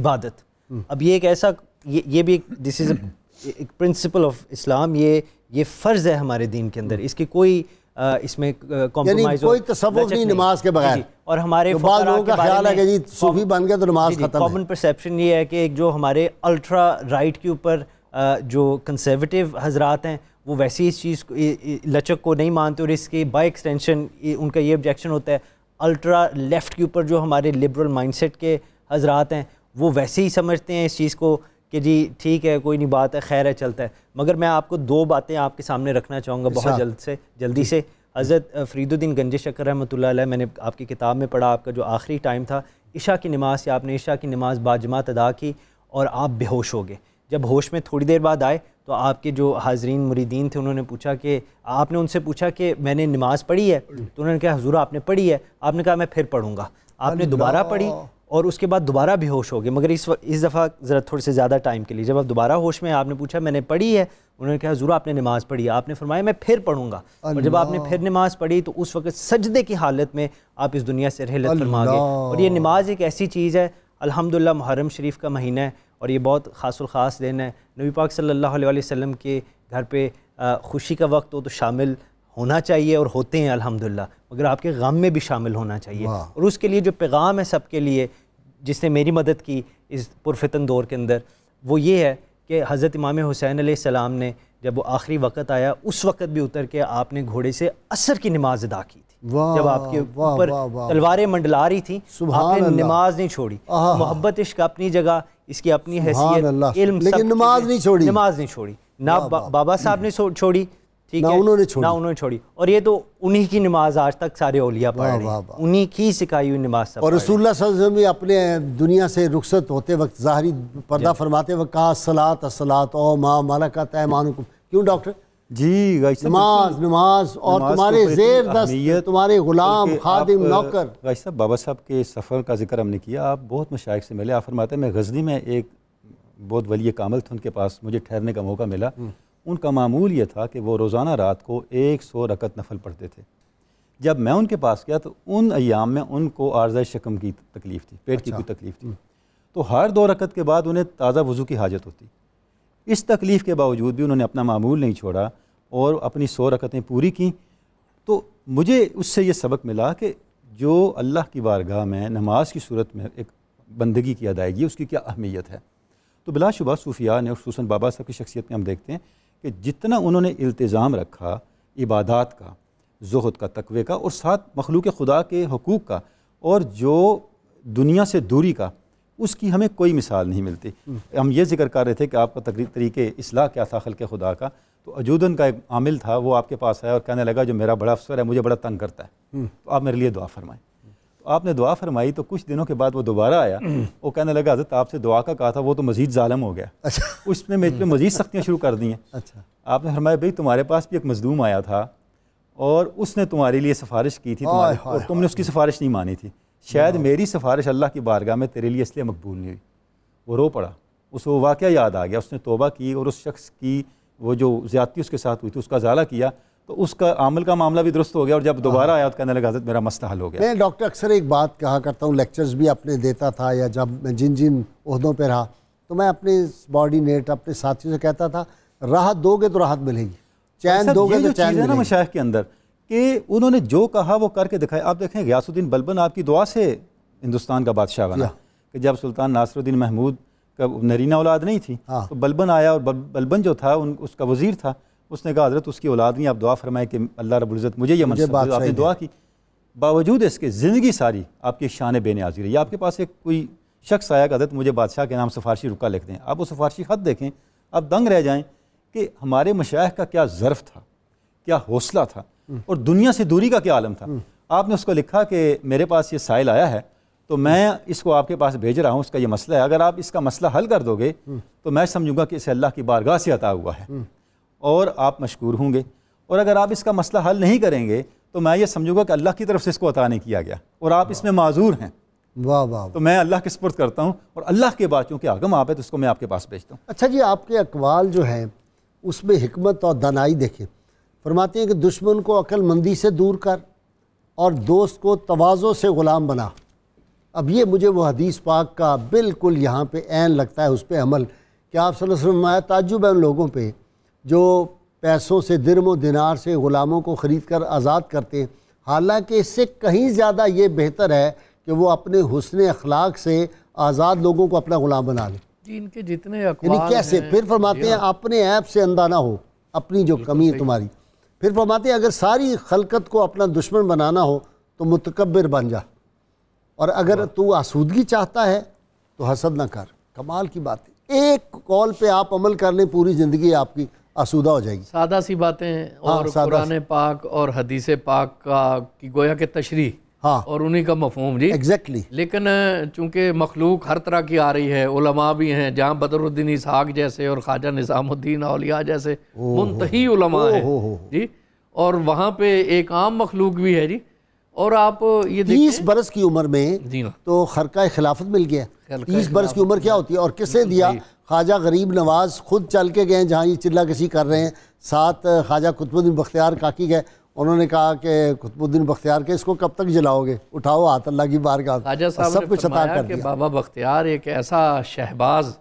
इबादत हम्म। अब ये एक ऐसा ये ये भी दिस इज़ एक प्रिंसिपल ऑफ इस्लाम ये ये फ़र्ज़ है हमारे दीन के अंदर हम्म। इसकी कोई इसमें कॉम्प्रोमाइज कोई तसव्वुफ नहीं नमाज के बगैर और हमारे तो लोगों का ख्याल है कि जी सूफी बन तो नमाज खत्म कॉमन परसेप्शन ये है कि जो हमारे अल्ट्रा राइट के ऊपर जो कंservative हजरात हैं वो वैसी इस चीज़ को लचक को नहीं मानते और इसके बाय एक्सटेंशन उनका ये ऑब्जेक्शन होता है अल्ट्रा लेफ़्ट के ऊपर जो हमारे लिबरल माइंडसेट के हजरात हैं वो वैसे ही समझते हैं इस चीज़ को कि जी ठीक है कोई नहीं बात है खैर है चलता है मगर मैं आपको दो बातें आपके सामने रखना चाहूँगा अच्छा। बहुत जल्द से जल्दी से हज़रत फरीदुद्दीन गंजे शक्कर रहमत मैंने आपकी किताब में पढ़ा आपका जो आखिरी टाइम था इशा की नमाज से आपने इशा की नमाज बाजमात अदा की और आप बेहोश हो गए जब होश में थोड़ी देर बाद आए तो आपके जो हाजरीन मुरीदीन थे उन्होंने पूछा कि आपने उनसे पूछा कि मैंने नमाज़ पढ़ी है तो उन्होंने कहा हजूर आपने पढ़ी है आपने कहा मैं फिर पढ़ूँगा आपने दोबारा पढ़ी और उसके बाद दोबारा भी होश हो गए मगर इस इस दफ़ा ज़रा थोड़े से ज़्यादा टाइम के लिए जब आप दोबारा होश में आपने पूछा मैंने पढ़ी है उन्होंने कहा ज़रूर आपने नमाज़ पढ़ी आपने फरमाया मैं फिर पढ़ूँगा और जब आपने फिर नमाज़ पढ़ी तो उस वक्त सजदे की हालत में आप इस दुनिया से रहलत फरमा गए और ये नमाज एक ऐसी चीज़ है अलहमदिल्ला मुहर्रम शरीफ का महीना है और ये बहुत खास ख़ास दिन है नबी पाक सल्लल्लाहु अलैहि वसल्लम के घर पर खुशी का वक्त हो तो शामिल होना चाहिए और होते हैं अल्हम्दुलिल्लाह मगर आपके गम में भी शामिल होना चाहिए और उसके लिए जो पैगाम है सबके लिए जिसने मेरी मदद की इस पुरफितन दौर के अंदर वो ये है कि हज़रत इमाम हुसैन आसमाम ने जब वो आखिरी वक्त आया उस वक्त भी उतर के आपने घोड़े से असर की नमाज अदा की थी जब आपके ऊपर तलवारें मंडला रही थी आपने नमाज नहीं छोड़ी मोहब्बत इश्क अपनी जगह इसकी अपनी हैसियत इल्म लेकिन नमाज नहीं छोड़ी नमाज नहीं छोड़ी ना बाबा साहब हम्म। ने छोड़ी ठीक है उन्होंने छोड़ी ना उन्होंने छोड़ी और ये तो उन्हीं की नमाज आज तक सारे ओलिया पढ़ रहे हैं उन्हीं की सिखाई हुई नमाज सब और रसूल भी अपने दुनिया से रुखसत होते वक्त ज़ाहरी पर्दा फरमाते वक्त कहा सलात असलात ओ माँ माला का तयमान क्यों डॉक्टर जी गाइस नमाज नमाज और तुम्हारे जेर दस्त तुम्हारे गुलाम खादिम नौकर गाइस साहब बाबा साहब के सफ़र का जिक्र हमने किया आप बहुत मशाक से मिले आप फरमाते हैं मैं गजनी में एक बहुत वली कामल थे उनके पास मुझे ठहरने का मौका मिला हम्म। उनका मामूल ये था कि वो रोज़ाना रात को एक सौ रकत नफल पढ़ते थे जब मैं उनके पास गया तो उन अयाम में उनको आर्जा शकम की तकलीफ़ थी पेट अच्छा। की कोई तकलीफ़ थी हम्म। तो हर दो रकत के बाद उन्हें ताज़ा वज़ू की हाजत होती इस तकलीफ़ के बावजूद भी उन्होंने अपना मामूल नहीं छोड़ा और अपनी सौ रकतें पूरी कं तो मुझे उससे ये सबक मिला कि जो अल्लाह की बारगाह में नमाज की सूरत में एक बंदगी की अदायगी उसकी क्या अहमियत है तो बिलाशुबा सूफिया ने और बाबा साहब की शख्सियत में हम देखते हैं कि जितना उन्होंने इल्तिज़ाम रखा इबादत का जहद का तकवे का और साथ मखलूक खुदा के हकूक़ का और जो दुनिया से दूरी का उसकी हमें कोई मिसाल नहीं मिलती हम्म। हम ये जिक्र कर रहे थे कि आपका तरीके इसलाह क्या था खल के खुदा का तो अजूदन का एक आमिल था वो आपके पास आया और कहने लगा जो मेरा बड़ा अफसर है मुझे बड़ा तंग करता है हम्म। तो आप मेरे लिए दुआ फरमाएँ तो आपने दुआ फरमाई तो कुछ दिनों के बाद वो दोबारा आया हम्म। वो कहने लगा हजरत आपसे दुआ का कहा था वो तो मजीद ालम हो गया अच्छा उसने मेरे पे मजीद सख्तियाँ शुरू कर दी हैं अच्छा आपने फरमाया भाई तुम्हारे पास भी एक मजलूम आया था और उसने तुम्हारे लिए सिफारिश की थी और तुमने उसकी सिफारिश नहीं मानी थी शायद मेरी सिफारिश अल्लाह की बारगाह में तेरे लिए इसलिए मकबूल नहीं हुई वो रो पड़ा उसको वाक़ याद आ गया उसने तोबा की और उस शख्स की वो जो ज़्यादती उसके साथ हुई थी उसका ज़ाला किया तो उसका अमल का मामला भी दुरुस्त हो गया और जब दोबारा आया तो लगा हजरत मेरा मस्ता हल हो गया मैं डॉक्टर अक्सर एक बात कहा करता हूँ लेक्चर्स भी अपने देता था या जब मैं जिन जिन उहदों पर रहा तो मैं अपने बॉडीनेट अपने साथियों से कहता था राहत दोगे तो राहत मिलेगी चैन दोगे तो चैन है ना मशाह के अंदर कि उन्होंने जो कहा वो करके दिखाया आप देखें गयासुद्दीन बलबन आपकी दुआ से हिंदुस्तान का बादशाह बना कि जब सुल्तान नासरुद्दीन महमूद का नरीना औलाद नहीं थी हाँ। तो बलबन आया और बलबन जो था उन उसका वजीर था उसने कहा हजरत उसकी औलाद नहीं आप दुआ फरमाए कि अल्लाह रबुल्ज़त मुझे यह मुझे आपने दुआ की बावजूद इसके ज़िंदगी सारी आपकी शान बेनियाजी रही आपके पास एक कोई शख्स आया कि हजरत मुझे बादशाह के नाम सिफारशी रुका लिख दें आप वो सिफारशी ख़त देखें आप दंग रह जाएँ कि हमारे मशाह का क्या ज़र्फ़ था क्या हौसला था हम्म। और दुनिया से दूरी का क्या आलम था हम्म। आपने उसको लिखा कि मेरे पास ये साइल आया है तो मैं इसको आपके पास भेज रहा हूँ उसका ये मसला है अगर आप इसका मसला हल कर दोगे हम्म। तो मैं समझूंगा कि इसे अल्लाह की बारगाह से अता हुआ है और आप मशहूर होंगे और अगर आप इसका मसला हल नहीं करेंगे तो मैं ये समझूंगा कि अल्लाह की तरफ से इसको अता नहीं किया गया और आप इसमें माजूर हैं वाह वाह तो मैं अल्लाह के स्पर्द करता हूँ और अल्लाह के बाद चूँकि आगम आप है तो उसको मैं आपके पास भेजता हूँ अच्छा जी आपके अकवाल जो है उसमें हमत और दनाई देखें फरमाते हैं कि दुश्मन को अक्लमंदी से दूर कर और दोस्त को तोज़ों से ग़ुलाम बना अब ये मुझे वह हदीस पाक का बिल्कुल यहाँ पर एन लगता है उस पर अमल क्या आप सल्लल्लाहु अलैहि वसल्लम ताजुब है उन लोगों पर जो पैसों से दिरम व दिनार से ग़ुलामों को ख़रीद कर आज़ाद करते हैं हालांकि इससे कहीं ज़्यादा ये बेहतर है कि वो अपने हुसन अखलाक से आज़ाद लोगों को अपना ग़ुलाम बना लें इनके जितने यानी कैसे फिर फरमाते हैं अपने ऐप से अंदाना हो अपनी जो तो कमी है तुम्हारी फिर फरमाते हैं अगर सारी खलकत को अपना दुश्मन बनाना हो तो मुतकबर बन जा और अगर तू आसूदगी चाहता है तो हसद ना कर कमाल की बात है एक कॉल पे आप अमल कर लें पूरी ज़िंदगी आपकी आसूदा हो जाएगी सादा सी बातें हाँ, और हाँ, पाक और हदीस पाक का की गोया के तशरी हाँ और उन्हीं का मफहम जी एग्जैक्टली exactly. लेकिन चूंकि मखलूक हर तरह की आ रही है उलमा भी हैं जहाँ बदरुद्दीन इसहाक जैसे और ख्वाजा निज़ामुद्दीन अलिया जैसे मुंतही उलमा है जी और वहाँ पे एक आम मखलूक भी है जी और आप ये तीस बरस की उम्र में तो खरका खिलाफत मिल गया तीस बरस की उम्र क्या होती है और किसने दिया ख्वाजा गरीब नवाज़ खुद चल के गए जहाँ ये चिल्ला कशी कर रहे हैं साथ ख्वाजा कुतबुद्दीन बख्तियार काकी गए उन्होंने कहा कि कुतबुद्दीन बख्तियार के इसको कब तक जलाओगे उठाओ हाथ अल्लाह की बार का ख्वाजा साहब सब कुछ अता कर दिया बाबा बख्तियार एक ऐसा शहबाज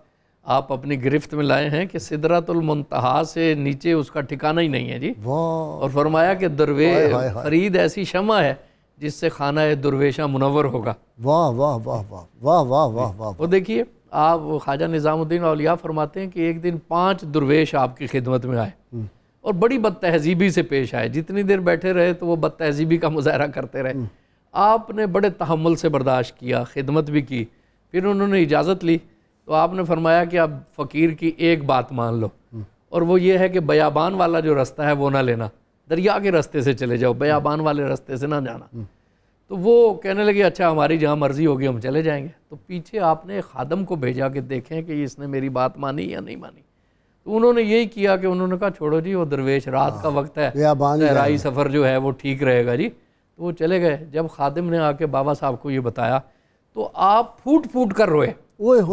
आप अपनी गिरफ्त में लाए हैं कि सिदरतुलमतहा से नीचे उसका ठिकाना ही नहीं है जी और फरमाया कि दरवे फरीद ऐसी शमा है जिससे खाना दुरवेशा मुनवर होगा वाह वाह वाह वाह वाह वाह वाह वाह वो देखिए आप ख्वाजा निज़ामुद्दीन अलिया फरमाते हैं कि एक दिन पाँच दुर्वेश आपकी खिदमत में आए हम्म। और बड़ी बद तहजीबी से पेश आए जितनी देर बैठे रहे तो वो बद तहजीबी का मुजाहरा करते रहे हम्म। आपने बड़े तहमुल से बर्दाश्त किया खिदमत भी की फिर उन्होंने इजाज़त ली तो आपने फरमाया कि आप फ़कीर की एक बात मान लो हम्म। और वो ये है कि बयाबान वाला जो रास्ता है वो ना लेना दरिया के रास्ते से चले जाओ बयाबान वाले रास्ते से ना जाना तो वो कहने लगे अच्छा हमारी जहाँ मर्ज़ी होगी हम चले जाएंगे तो पीछे आपने खादम को भेजा कि देखें कि इसने मेरी बात मानी या नहीं मानी तो उन्होंने यही किया कि उन्होंने कहा छोड़ो जी वो दरवेश रात का हाँ, वक्त है सहराई तो सफ़र जो है वो ठीक रहेगा जी तो वो चले गए जब खादिम ने आके बाबा साहब को ये बताया तो आप फूट फूट कर रोए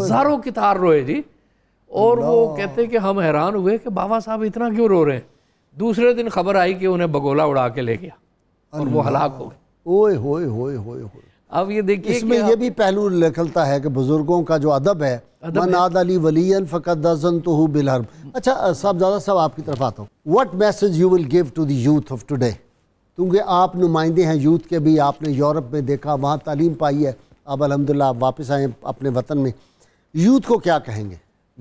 हज़ारों कितार रोए जी और वो कहते कि हम हैरान हुए कि बाबा साहब इतना क्यों रो रहे हैं दूसरे दिन खबर आई कि उन्हें बगोला उड़ा के ले गया और वो हलाक हो गए ओए होए होए होए होए अब ये देखिए इसमें ये भी पहलू निकलता है कि बुजुर्गों का जो अदब है मनाद अली वलीन दजन तो बिलहर अच्छा साहबजादा साहब आपकी तरफ आता हूँ what message you will give to the youth of today क्योंकि आप नुमाइंदे हैं यूथ के भी आपने यूरोप में देखा वहाँ तालीम पाई है अब अलहमदिल्ला आप वापस आए अपने वतन में यूथ को क्या कहेंगे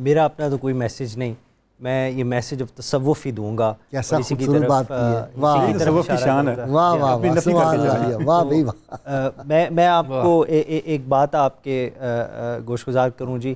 मेरा अपना तो कोई मैसेज नहीं मैं ये मैसेज ऑफ तसव्वुफ ही दूंगा कैसा इसी की तरफ बात की वाह तसव्वुफ की शान है वाह वाह वाह भाई वाह मैं मैं आपको ए, ए, एक बात आपके गोशगुजार करूं जी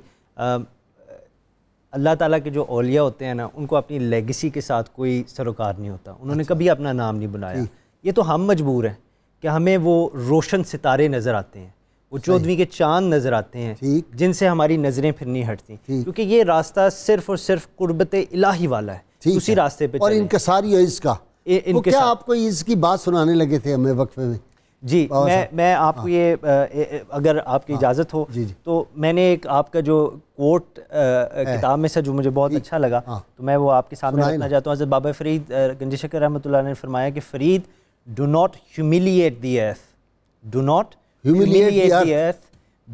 अल्लाह ताला के जो औलिया होते हैं ना उनको अपनी लेगेसी के साथ कोई सरोकार नहीं होता उन्होंने अच्छा। कभी अपना नाम नहीं बनाया ये तो हम मजबूर हैं कि हमें वो रोशन सितारे नज़र आते हैं वो चौदवी के चांद नज़र आते हैं जिनसे हमारी नज़रें फिर नहीं हटती क्योंकि ये रास्ता सिर्फ और सिर्फ कुर्बत इलाही वाला है उसी रास्ते पर और सारी ये इसका वो क्या आपको इसकी बात सुनाने लगे थे हमें वक्फे में जी मैं मैं आपको हाँ। ये अगर आपकी हाँ। इजाज़त हो जी जी। तो मैंने एक आपका जो कोट किताब में से जो मुझे बहुत अच्छा लगा हाँ। तो मैं वो आपके सामने रखना चाहता हूँ हजरत बाबा फरीद गंज रहमत ने फरमाया कि Farid do not humiliate the earth do not humiliate, humiliate the, earth. the, earth.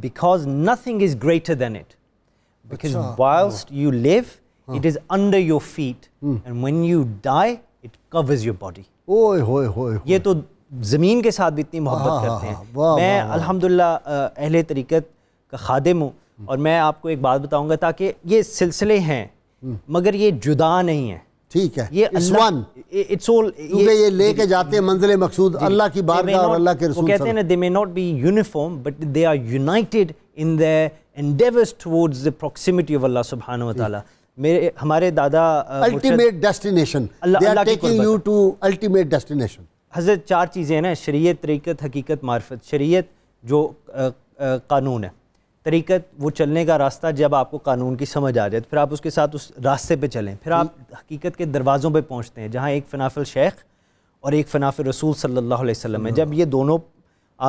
because nothing is greater than it. Because whilst you live, it is under your feet. Hmm. And when you die, it covers your body. ओए होए होए ये तो ज़मीन के साथ इतनी मोहब्बत करते हैं मैं अल्हम्दुलिल्लाह अहले तरीक़त का खादिम हूँ और मैं आपको एक बात बताऊँगा ताकि ये सिलसिले हैं hmm. मगर ये जुदा नहीं है ठीक है ये वन इट्स ऑल क्योंकि ये लेके जाते हैं मंजिल मकसूद अल्लाह की बारगाह और अल्लाह के रसूल वो कहते हैं they may not be uniform but they are united in the endeavours towards the proximity of Allah सुभान व तआला मेरे हमारे दादा ultimate destination they are taking you to ultimate destination हजरत चार चीज़ें हैं ना शरीयत तरीक़त हकीकत मार्फत शरीयत जो कानून है तरीक़त वो चलने का रास्ता जब आपको कानून की समझ आ जाए तो फिर आप उसके साथ उस रास्ते पे चलें फिर आप हकीकत के दरवाज़ों पे पहुंचते हैं जहाँ एक फ़नाफिल शेख और एक फ़नाफिल रसूल सल्लल्लाहु अलैहि वसल्लम है जब ये दोनों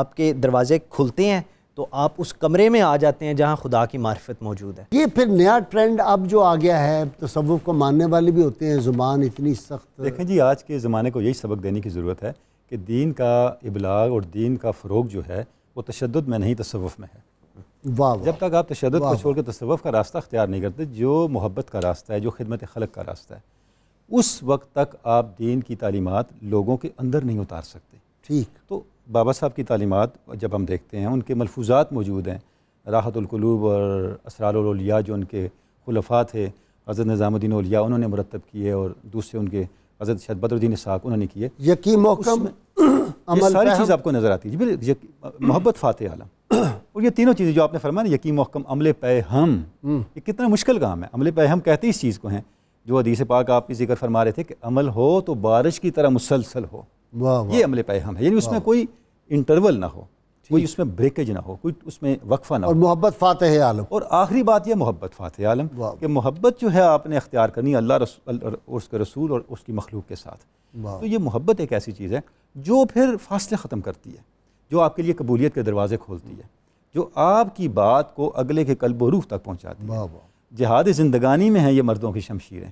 आपके दरवाजे खुलते हैं तो आप उस कमरे में आ जाते हैं जहाँ खुदा की मार्फत मौजूद है ये फिर नया ट्रेंड अब जो आ गया है तसवुफ़ को मानने वाले भी होते हैं ज़ुबान इतनी सख्त देखें जी आज के ज़माने को यही सबक देने की ज़रूरत है कि दीन का इबलाग और दीन का फ़रोग जो है वो तशद में नहीं तसवुफ़ में है वाह जब तक आप तशद को छोड़ के तसवफ़ का रास्ता अख्तियार नहीं करते जो मोहब्बत का रास्ता है जो खिदमत खलक का रास्ता है उस वक्त तक आप दीन की तालीमत लोगों के अंदर नहीं उतार सकते ठीक तो बाबा साहब की तालीमत जब हम देखते हैं उनके मलफूजात मौजूद हैं राहतुलकलूब और असरारलिया जो उनके खलफा थे हज़रत निज़ामुद्दीन उलिया उन्होंने मुरतब किए और दूसरे उनके हज़रत शहद बदरुद्दीन साक उन्होंने किए यकीन तो अमल सारी चीज़ आपको नज़र आती है जी बिल्कुल मोहब्बत फ़ाते आलम और ये तीनों चीज़ें जो आपने फरमाया यकीन महकम अमल पे हम हम्म। ये कितना मुश्किल काम है अमल पे हम कहते इस चीज़ को हैं जो अदीस पाक आप भी जिक्र फरमा रहे थे कि अमल हो तो बारिश की तरह मुसलसल हो ये अमल पे हम है यानी उसमें कोई इंटरवल ना हो कोई उसमें ब्रेकेज ना हो कोई उसमें वक्फा ना और हो मोहब्बत फ़ातह आलम और आखिरी बात यह मोहब्बत फ़ातह आलम कि मोहब्बत जो है आपने अख्तियार करनी अल्लाह और उसके रसूल और उसकी मखलूक के साथ तो ये मोहब्बत एक ऐसी चीज़ है जो फिर फासले ख़त्म करती है जो आपके लिए कबूलियत के दरवाजे खोलती है जो आपकी बात को अगले के कल्बरूफ तक पहुँचाती है जहाद जिंदगानी में हैं ये मर्दों की शमशीरें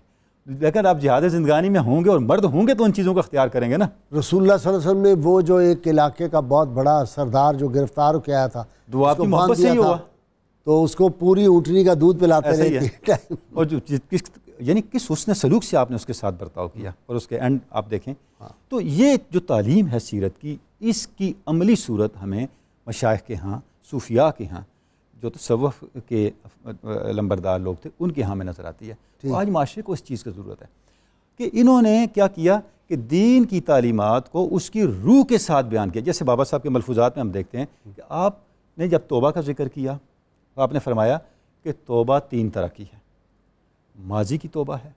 लेकिन आप जिहाद जिंदगानी में होंगे और मर्द होंगे तो उन चीज़ों का अख्तियार करेंगे ना रसुल्ला वसल्लम ने वो जो एक इलाके का बहुत बड़ा सरदार जो गिरफ्तार किया आया था दुआ आपकी मोहब्बत से ही हुआ तो उसको पूरी ऊँटनी का दूध पिलाते रहे और जो किस यानी किस उसने सलूक से आपने उसके साथ बर्ताव किया और उसके एंड आप देखें हाँ। तो ये जो तालीम है सीरत की इसकी अमली सूरत हमें मशाइ के यहाँ सूफिया के यहाँ जो तसवफ़ के लंबरदार लोग थे उनके यहाँ में नज़र आती है तो आज माशरे को इस चीज़ की ज़रूरत है कि इन्होंने क्या किया कि दीन की तालीमत को उसकी रूह के साथ बयान किया जैसे बाबा साहब के मलफूजात में हम देखते हैं कि आपने जब तोबा का जिक्र किया तो आपने फरमाया कि तोबा तीन तरह की है माजी की तोबा है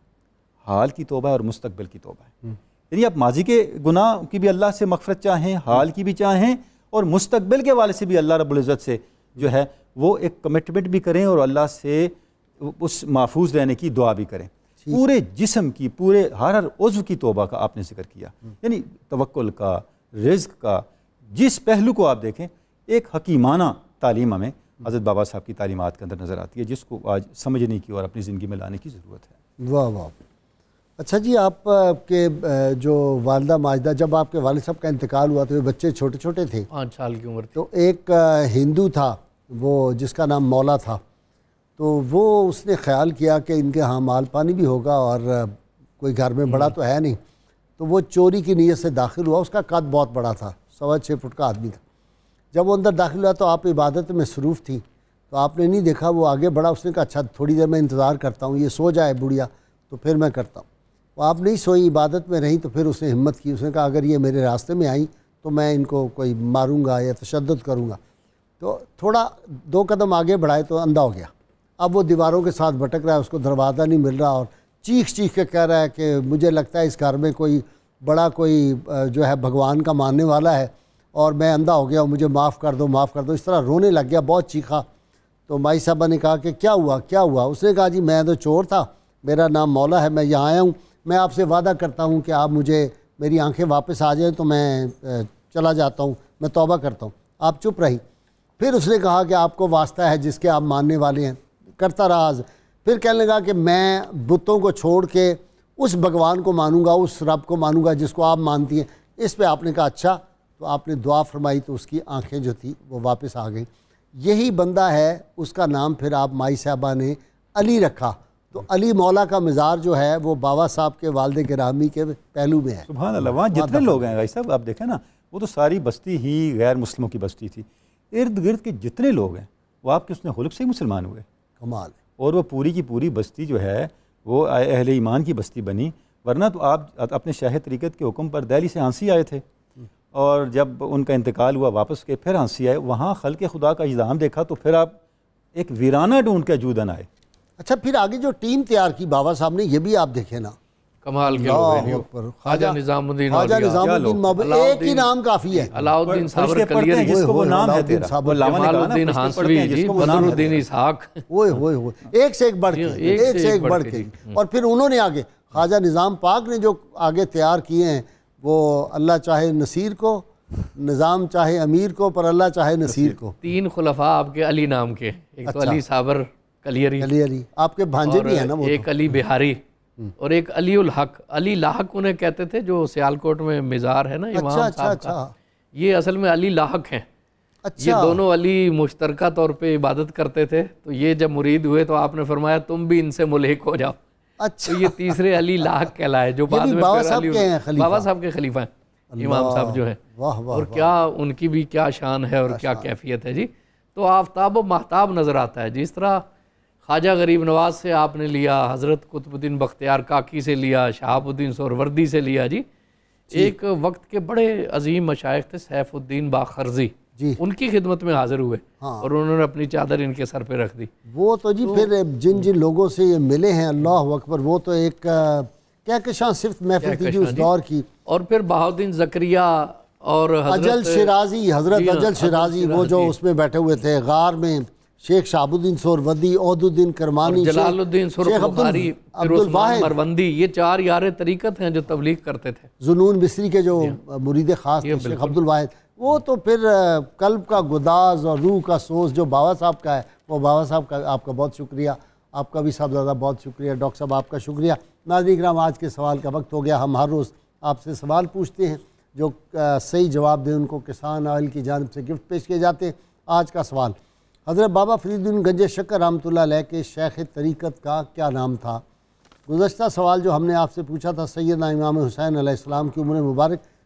हाल की तोबा है और मुस्तबिल की तोबा है हम्म। यानी आप माजी के गुनाह की भी अल्लाह से मफफरत चाहें हाल की भी चाहें और मुस्तबिल के वाले से भी अल्लाह रबुल्ज़त से जो है वो एक कमिटमेंट भी करें और अल्लाह से उस महफूज रहने की दुआ भी करें पूरे जिसम की पूरे हर हर उज्व की तोबा का आपने जिक्र किया हम्म। यानी तवक्ल का रिज्क का जिस पहलू को आप देखें एक हकीमाना तालीम हमें हम्म। हज़रत बाबा साहब की तालीमत के अंदर नज़र आती है जिसको आज समझने की और अपनी ज़िंदगी में लाने की ज़रूरत है वाह वाह अच्छा जी आप के जो वालदा माजदा जब आपके वाल साहब का इंतकाल हुआ था तो बच्चे छोटे छोटे थे पाँच साल की उम्र तो एक हिंदू था वो जिसका नाम मौला था तो वो उसने ख्याल किया कि इनके यहाँ माल पानी भी होगा और कोई घर में बड़ा हम्म। तो है नहीं तो वो चोरी की नीयत से दाखिल हुआ उसका कद बहुत बड़ा था सवा छः फुट का आदमी था जब वो अंदर दाखिल हुआ तो आप इबादत में मसरूफ़ थी तो आपने नहीं देखा वो आगे बढ़ा उसने कहा अच्छा थोड़ी देर मैं इंतज़ार करता हूँ ये सो जाए बुढ़िया तो फिर मैं करता हूँ वो आप नहीं सोई इबादत में रही तो फिर उसने हिम्मत की उसने कहा अगर ये मेरे रास्ते में आई तो मैं इनको कोई मारूंगा या तशद करूँगा तो थोड़ा दो कदम आगे बढ़ाए तो अंधा हो गया अब वो दीवारों के साथ भटक रहा है उसको दरवाज़ा नहीं मिल रहा और चीख चीख के कह रहा है कि मुझे लगता है इस घर में कोई बड़ा कोई जो है भगवान का मानने वाला है और मैं अंधा हो गया मुझे माफ़ कर दो माफ़ कर दो इस तरह रोने लग गया बहुत चीखा तो माई साहबा ने कहा कि क्या हुआ क्या हुआ उसने कहा जी मैं तो चोर था मेरा नाम मौला है मैं यहाँ आया हूँ मैं आपसे वादा करता हूँ कि आप मुझे मेरी आंखें वापस आ जाएँ तो मैं चला जाता हूँ मैं तोबा करता हूँ आप चुप रही फिर उसने कहा कि आपको वास्ता है जिसके आप मानने वाले हैं करता राज फिर कहने लगा कि मैं बुतों को छोड़ के उस भगवान को मानूंगा उस रब को मानूंगा जिसको आप मानती हैं इस पे आपने कहा अच्छा तो आपने दुआ फरमाई तो उसकी आंखें जो थी वो वापस आ गई यही बंदा है उसका नाम फिर आप माई साहबा ने अली रखा तो अली मौला का मज़ार जो है वो बाबा साहब के वालद ग्रामी के पहलू में है सुबह वहाँ जितने लोग हैं भाई साहब आप देखें ना वो तो सारी बस्ती ही गैर मुस्लिमों की बस्ती थी इर्द गिर्द के जितने लोग हैं वो आपके उसने हलक से ही मुसलमान हुए कमाल और वो पूरी की पूरी बस्ती जो है वो अहल ईमान की बस्ती बनी वरना तो आप अपने शाह तरीक़त के हुक्म पर दहली से हांसी आए थे हम्म। और जब उनका इंतकाल हुआ वापस के फिर हांसी आए वहाँ खल के खुदा का इजाम देखा तो फिर आप एक वीराना ढूंढ के जूदन आए अच्छा फिर आगे जो टीम तैयार की बाबा साहब ने ये भी आप देखे ना कमाल के निजामुद्दीन निजामुद्दीन एक ही नाम काफी है अलाउद्दीन जिसको वो नाम है हांसवी जी बदरुद्दीन इसहाक ओए होए होए एक से एक बढ़ के एक से एक बढ़ के हम्म। और फिर उन्होंने आगे ख्वाजा निज़ाम पाक ने जो आगे तैयार किए हैं वो अल्लाह चाहे नसीर को निज़ाम चाहे अमीर को पर अल्लाह चाहे नसीर को तीन खुलफा आपके अली नाम के एक तो अच्छा। अली साबर कलियरी कलियरी आपके भांजे भी है ना एक तो। अली बिहारी और एक अली उल हक अली लाहक उन्हें कहते थे जो सियालकोट में मिजार है ना इमाम अच्छा, साहब अच्छा, का अच्छा। ये असल में अली लाहक हैं अच्छा। ये दोनों अली मुश्तरक तौर पे इबादत करते थे तो ये जब मुरीद हुए तो आपने फरमाया तुम भी इनसे मुलहिक हो जाओ अच्छा तो ये तीसरे अली लाहक कहलाए जो बाद में बाबा साहब के खलीफा हैं इमाम साहब जो है और क्या उनकी भी क्या शान है और क्या कैफियत है जी तो आफ्ताब महताब नज़र आता है जिस तरह ख्वाजा गरीब नवाज से आपने लिया हज़रत कुतुबुद्दीन बख्तियार काकी से लिया शहाबुद्दीन सोरवर्दी से लिया जी, जी। एक वक्त के बड़े अजीम मशाइ थे सैफुद्दीन बाखर्जी जी उनकी खिदमत में हाजिर हुए हाँ। और उन्होंने अपनी चादर इनके सर पे रख दी वो तो जी तो, फिर जिन जिन लोगों से ये मिले हैं अल्लाह अकबर वो तो एक क्या कशा सिर्फ महफिल थी जी उस दौर की और फिर बहाउद्दीन जकरिया और अजल शराजी हज़रत अजल शराजी वो जो उसमें बैठे हुए थे गार में शेख शाहबुद्दीन सोरवदी औदुद्दीन करमानी जलालुद्दीन अब्दुल मरवंदी ये चार यार तरीकत हैं जो तबलीग करते थे जुनून मिस्री के जो मुरीद खास थे शेख अब्दुल वाहिद वो तो फिर कल्ब का गुदाज और रूह का सोस जो बाबा साहब का है वो बाबा साहब का आपका बहुत शुक्रिया आपका भी साहबजादा बहुत शुक्रिया डॉक्टर साहब आपका शुक्रिया नाजिक राम आज के सवाल का वक्त हो गया हम हर रोज़ आपसे सवाल पूछते हैं जो सही जवाब दें उनको किसान आयल की जानब से गिफ्ट पेश किए जाते हैं आज का सवाल हज़रत बाबा फरीदुन गंज शक्कर रहमतुल्ल के शेख तरीक़त का क्या नाम था गुजशत सवाल जो हमने आपसे पूछा था सैदना इमाम हुसैन आसमाम की उम्र मुबारक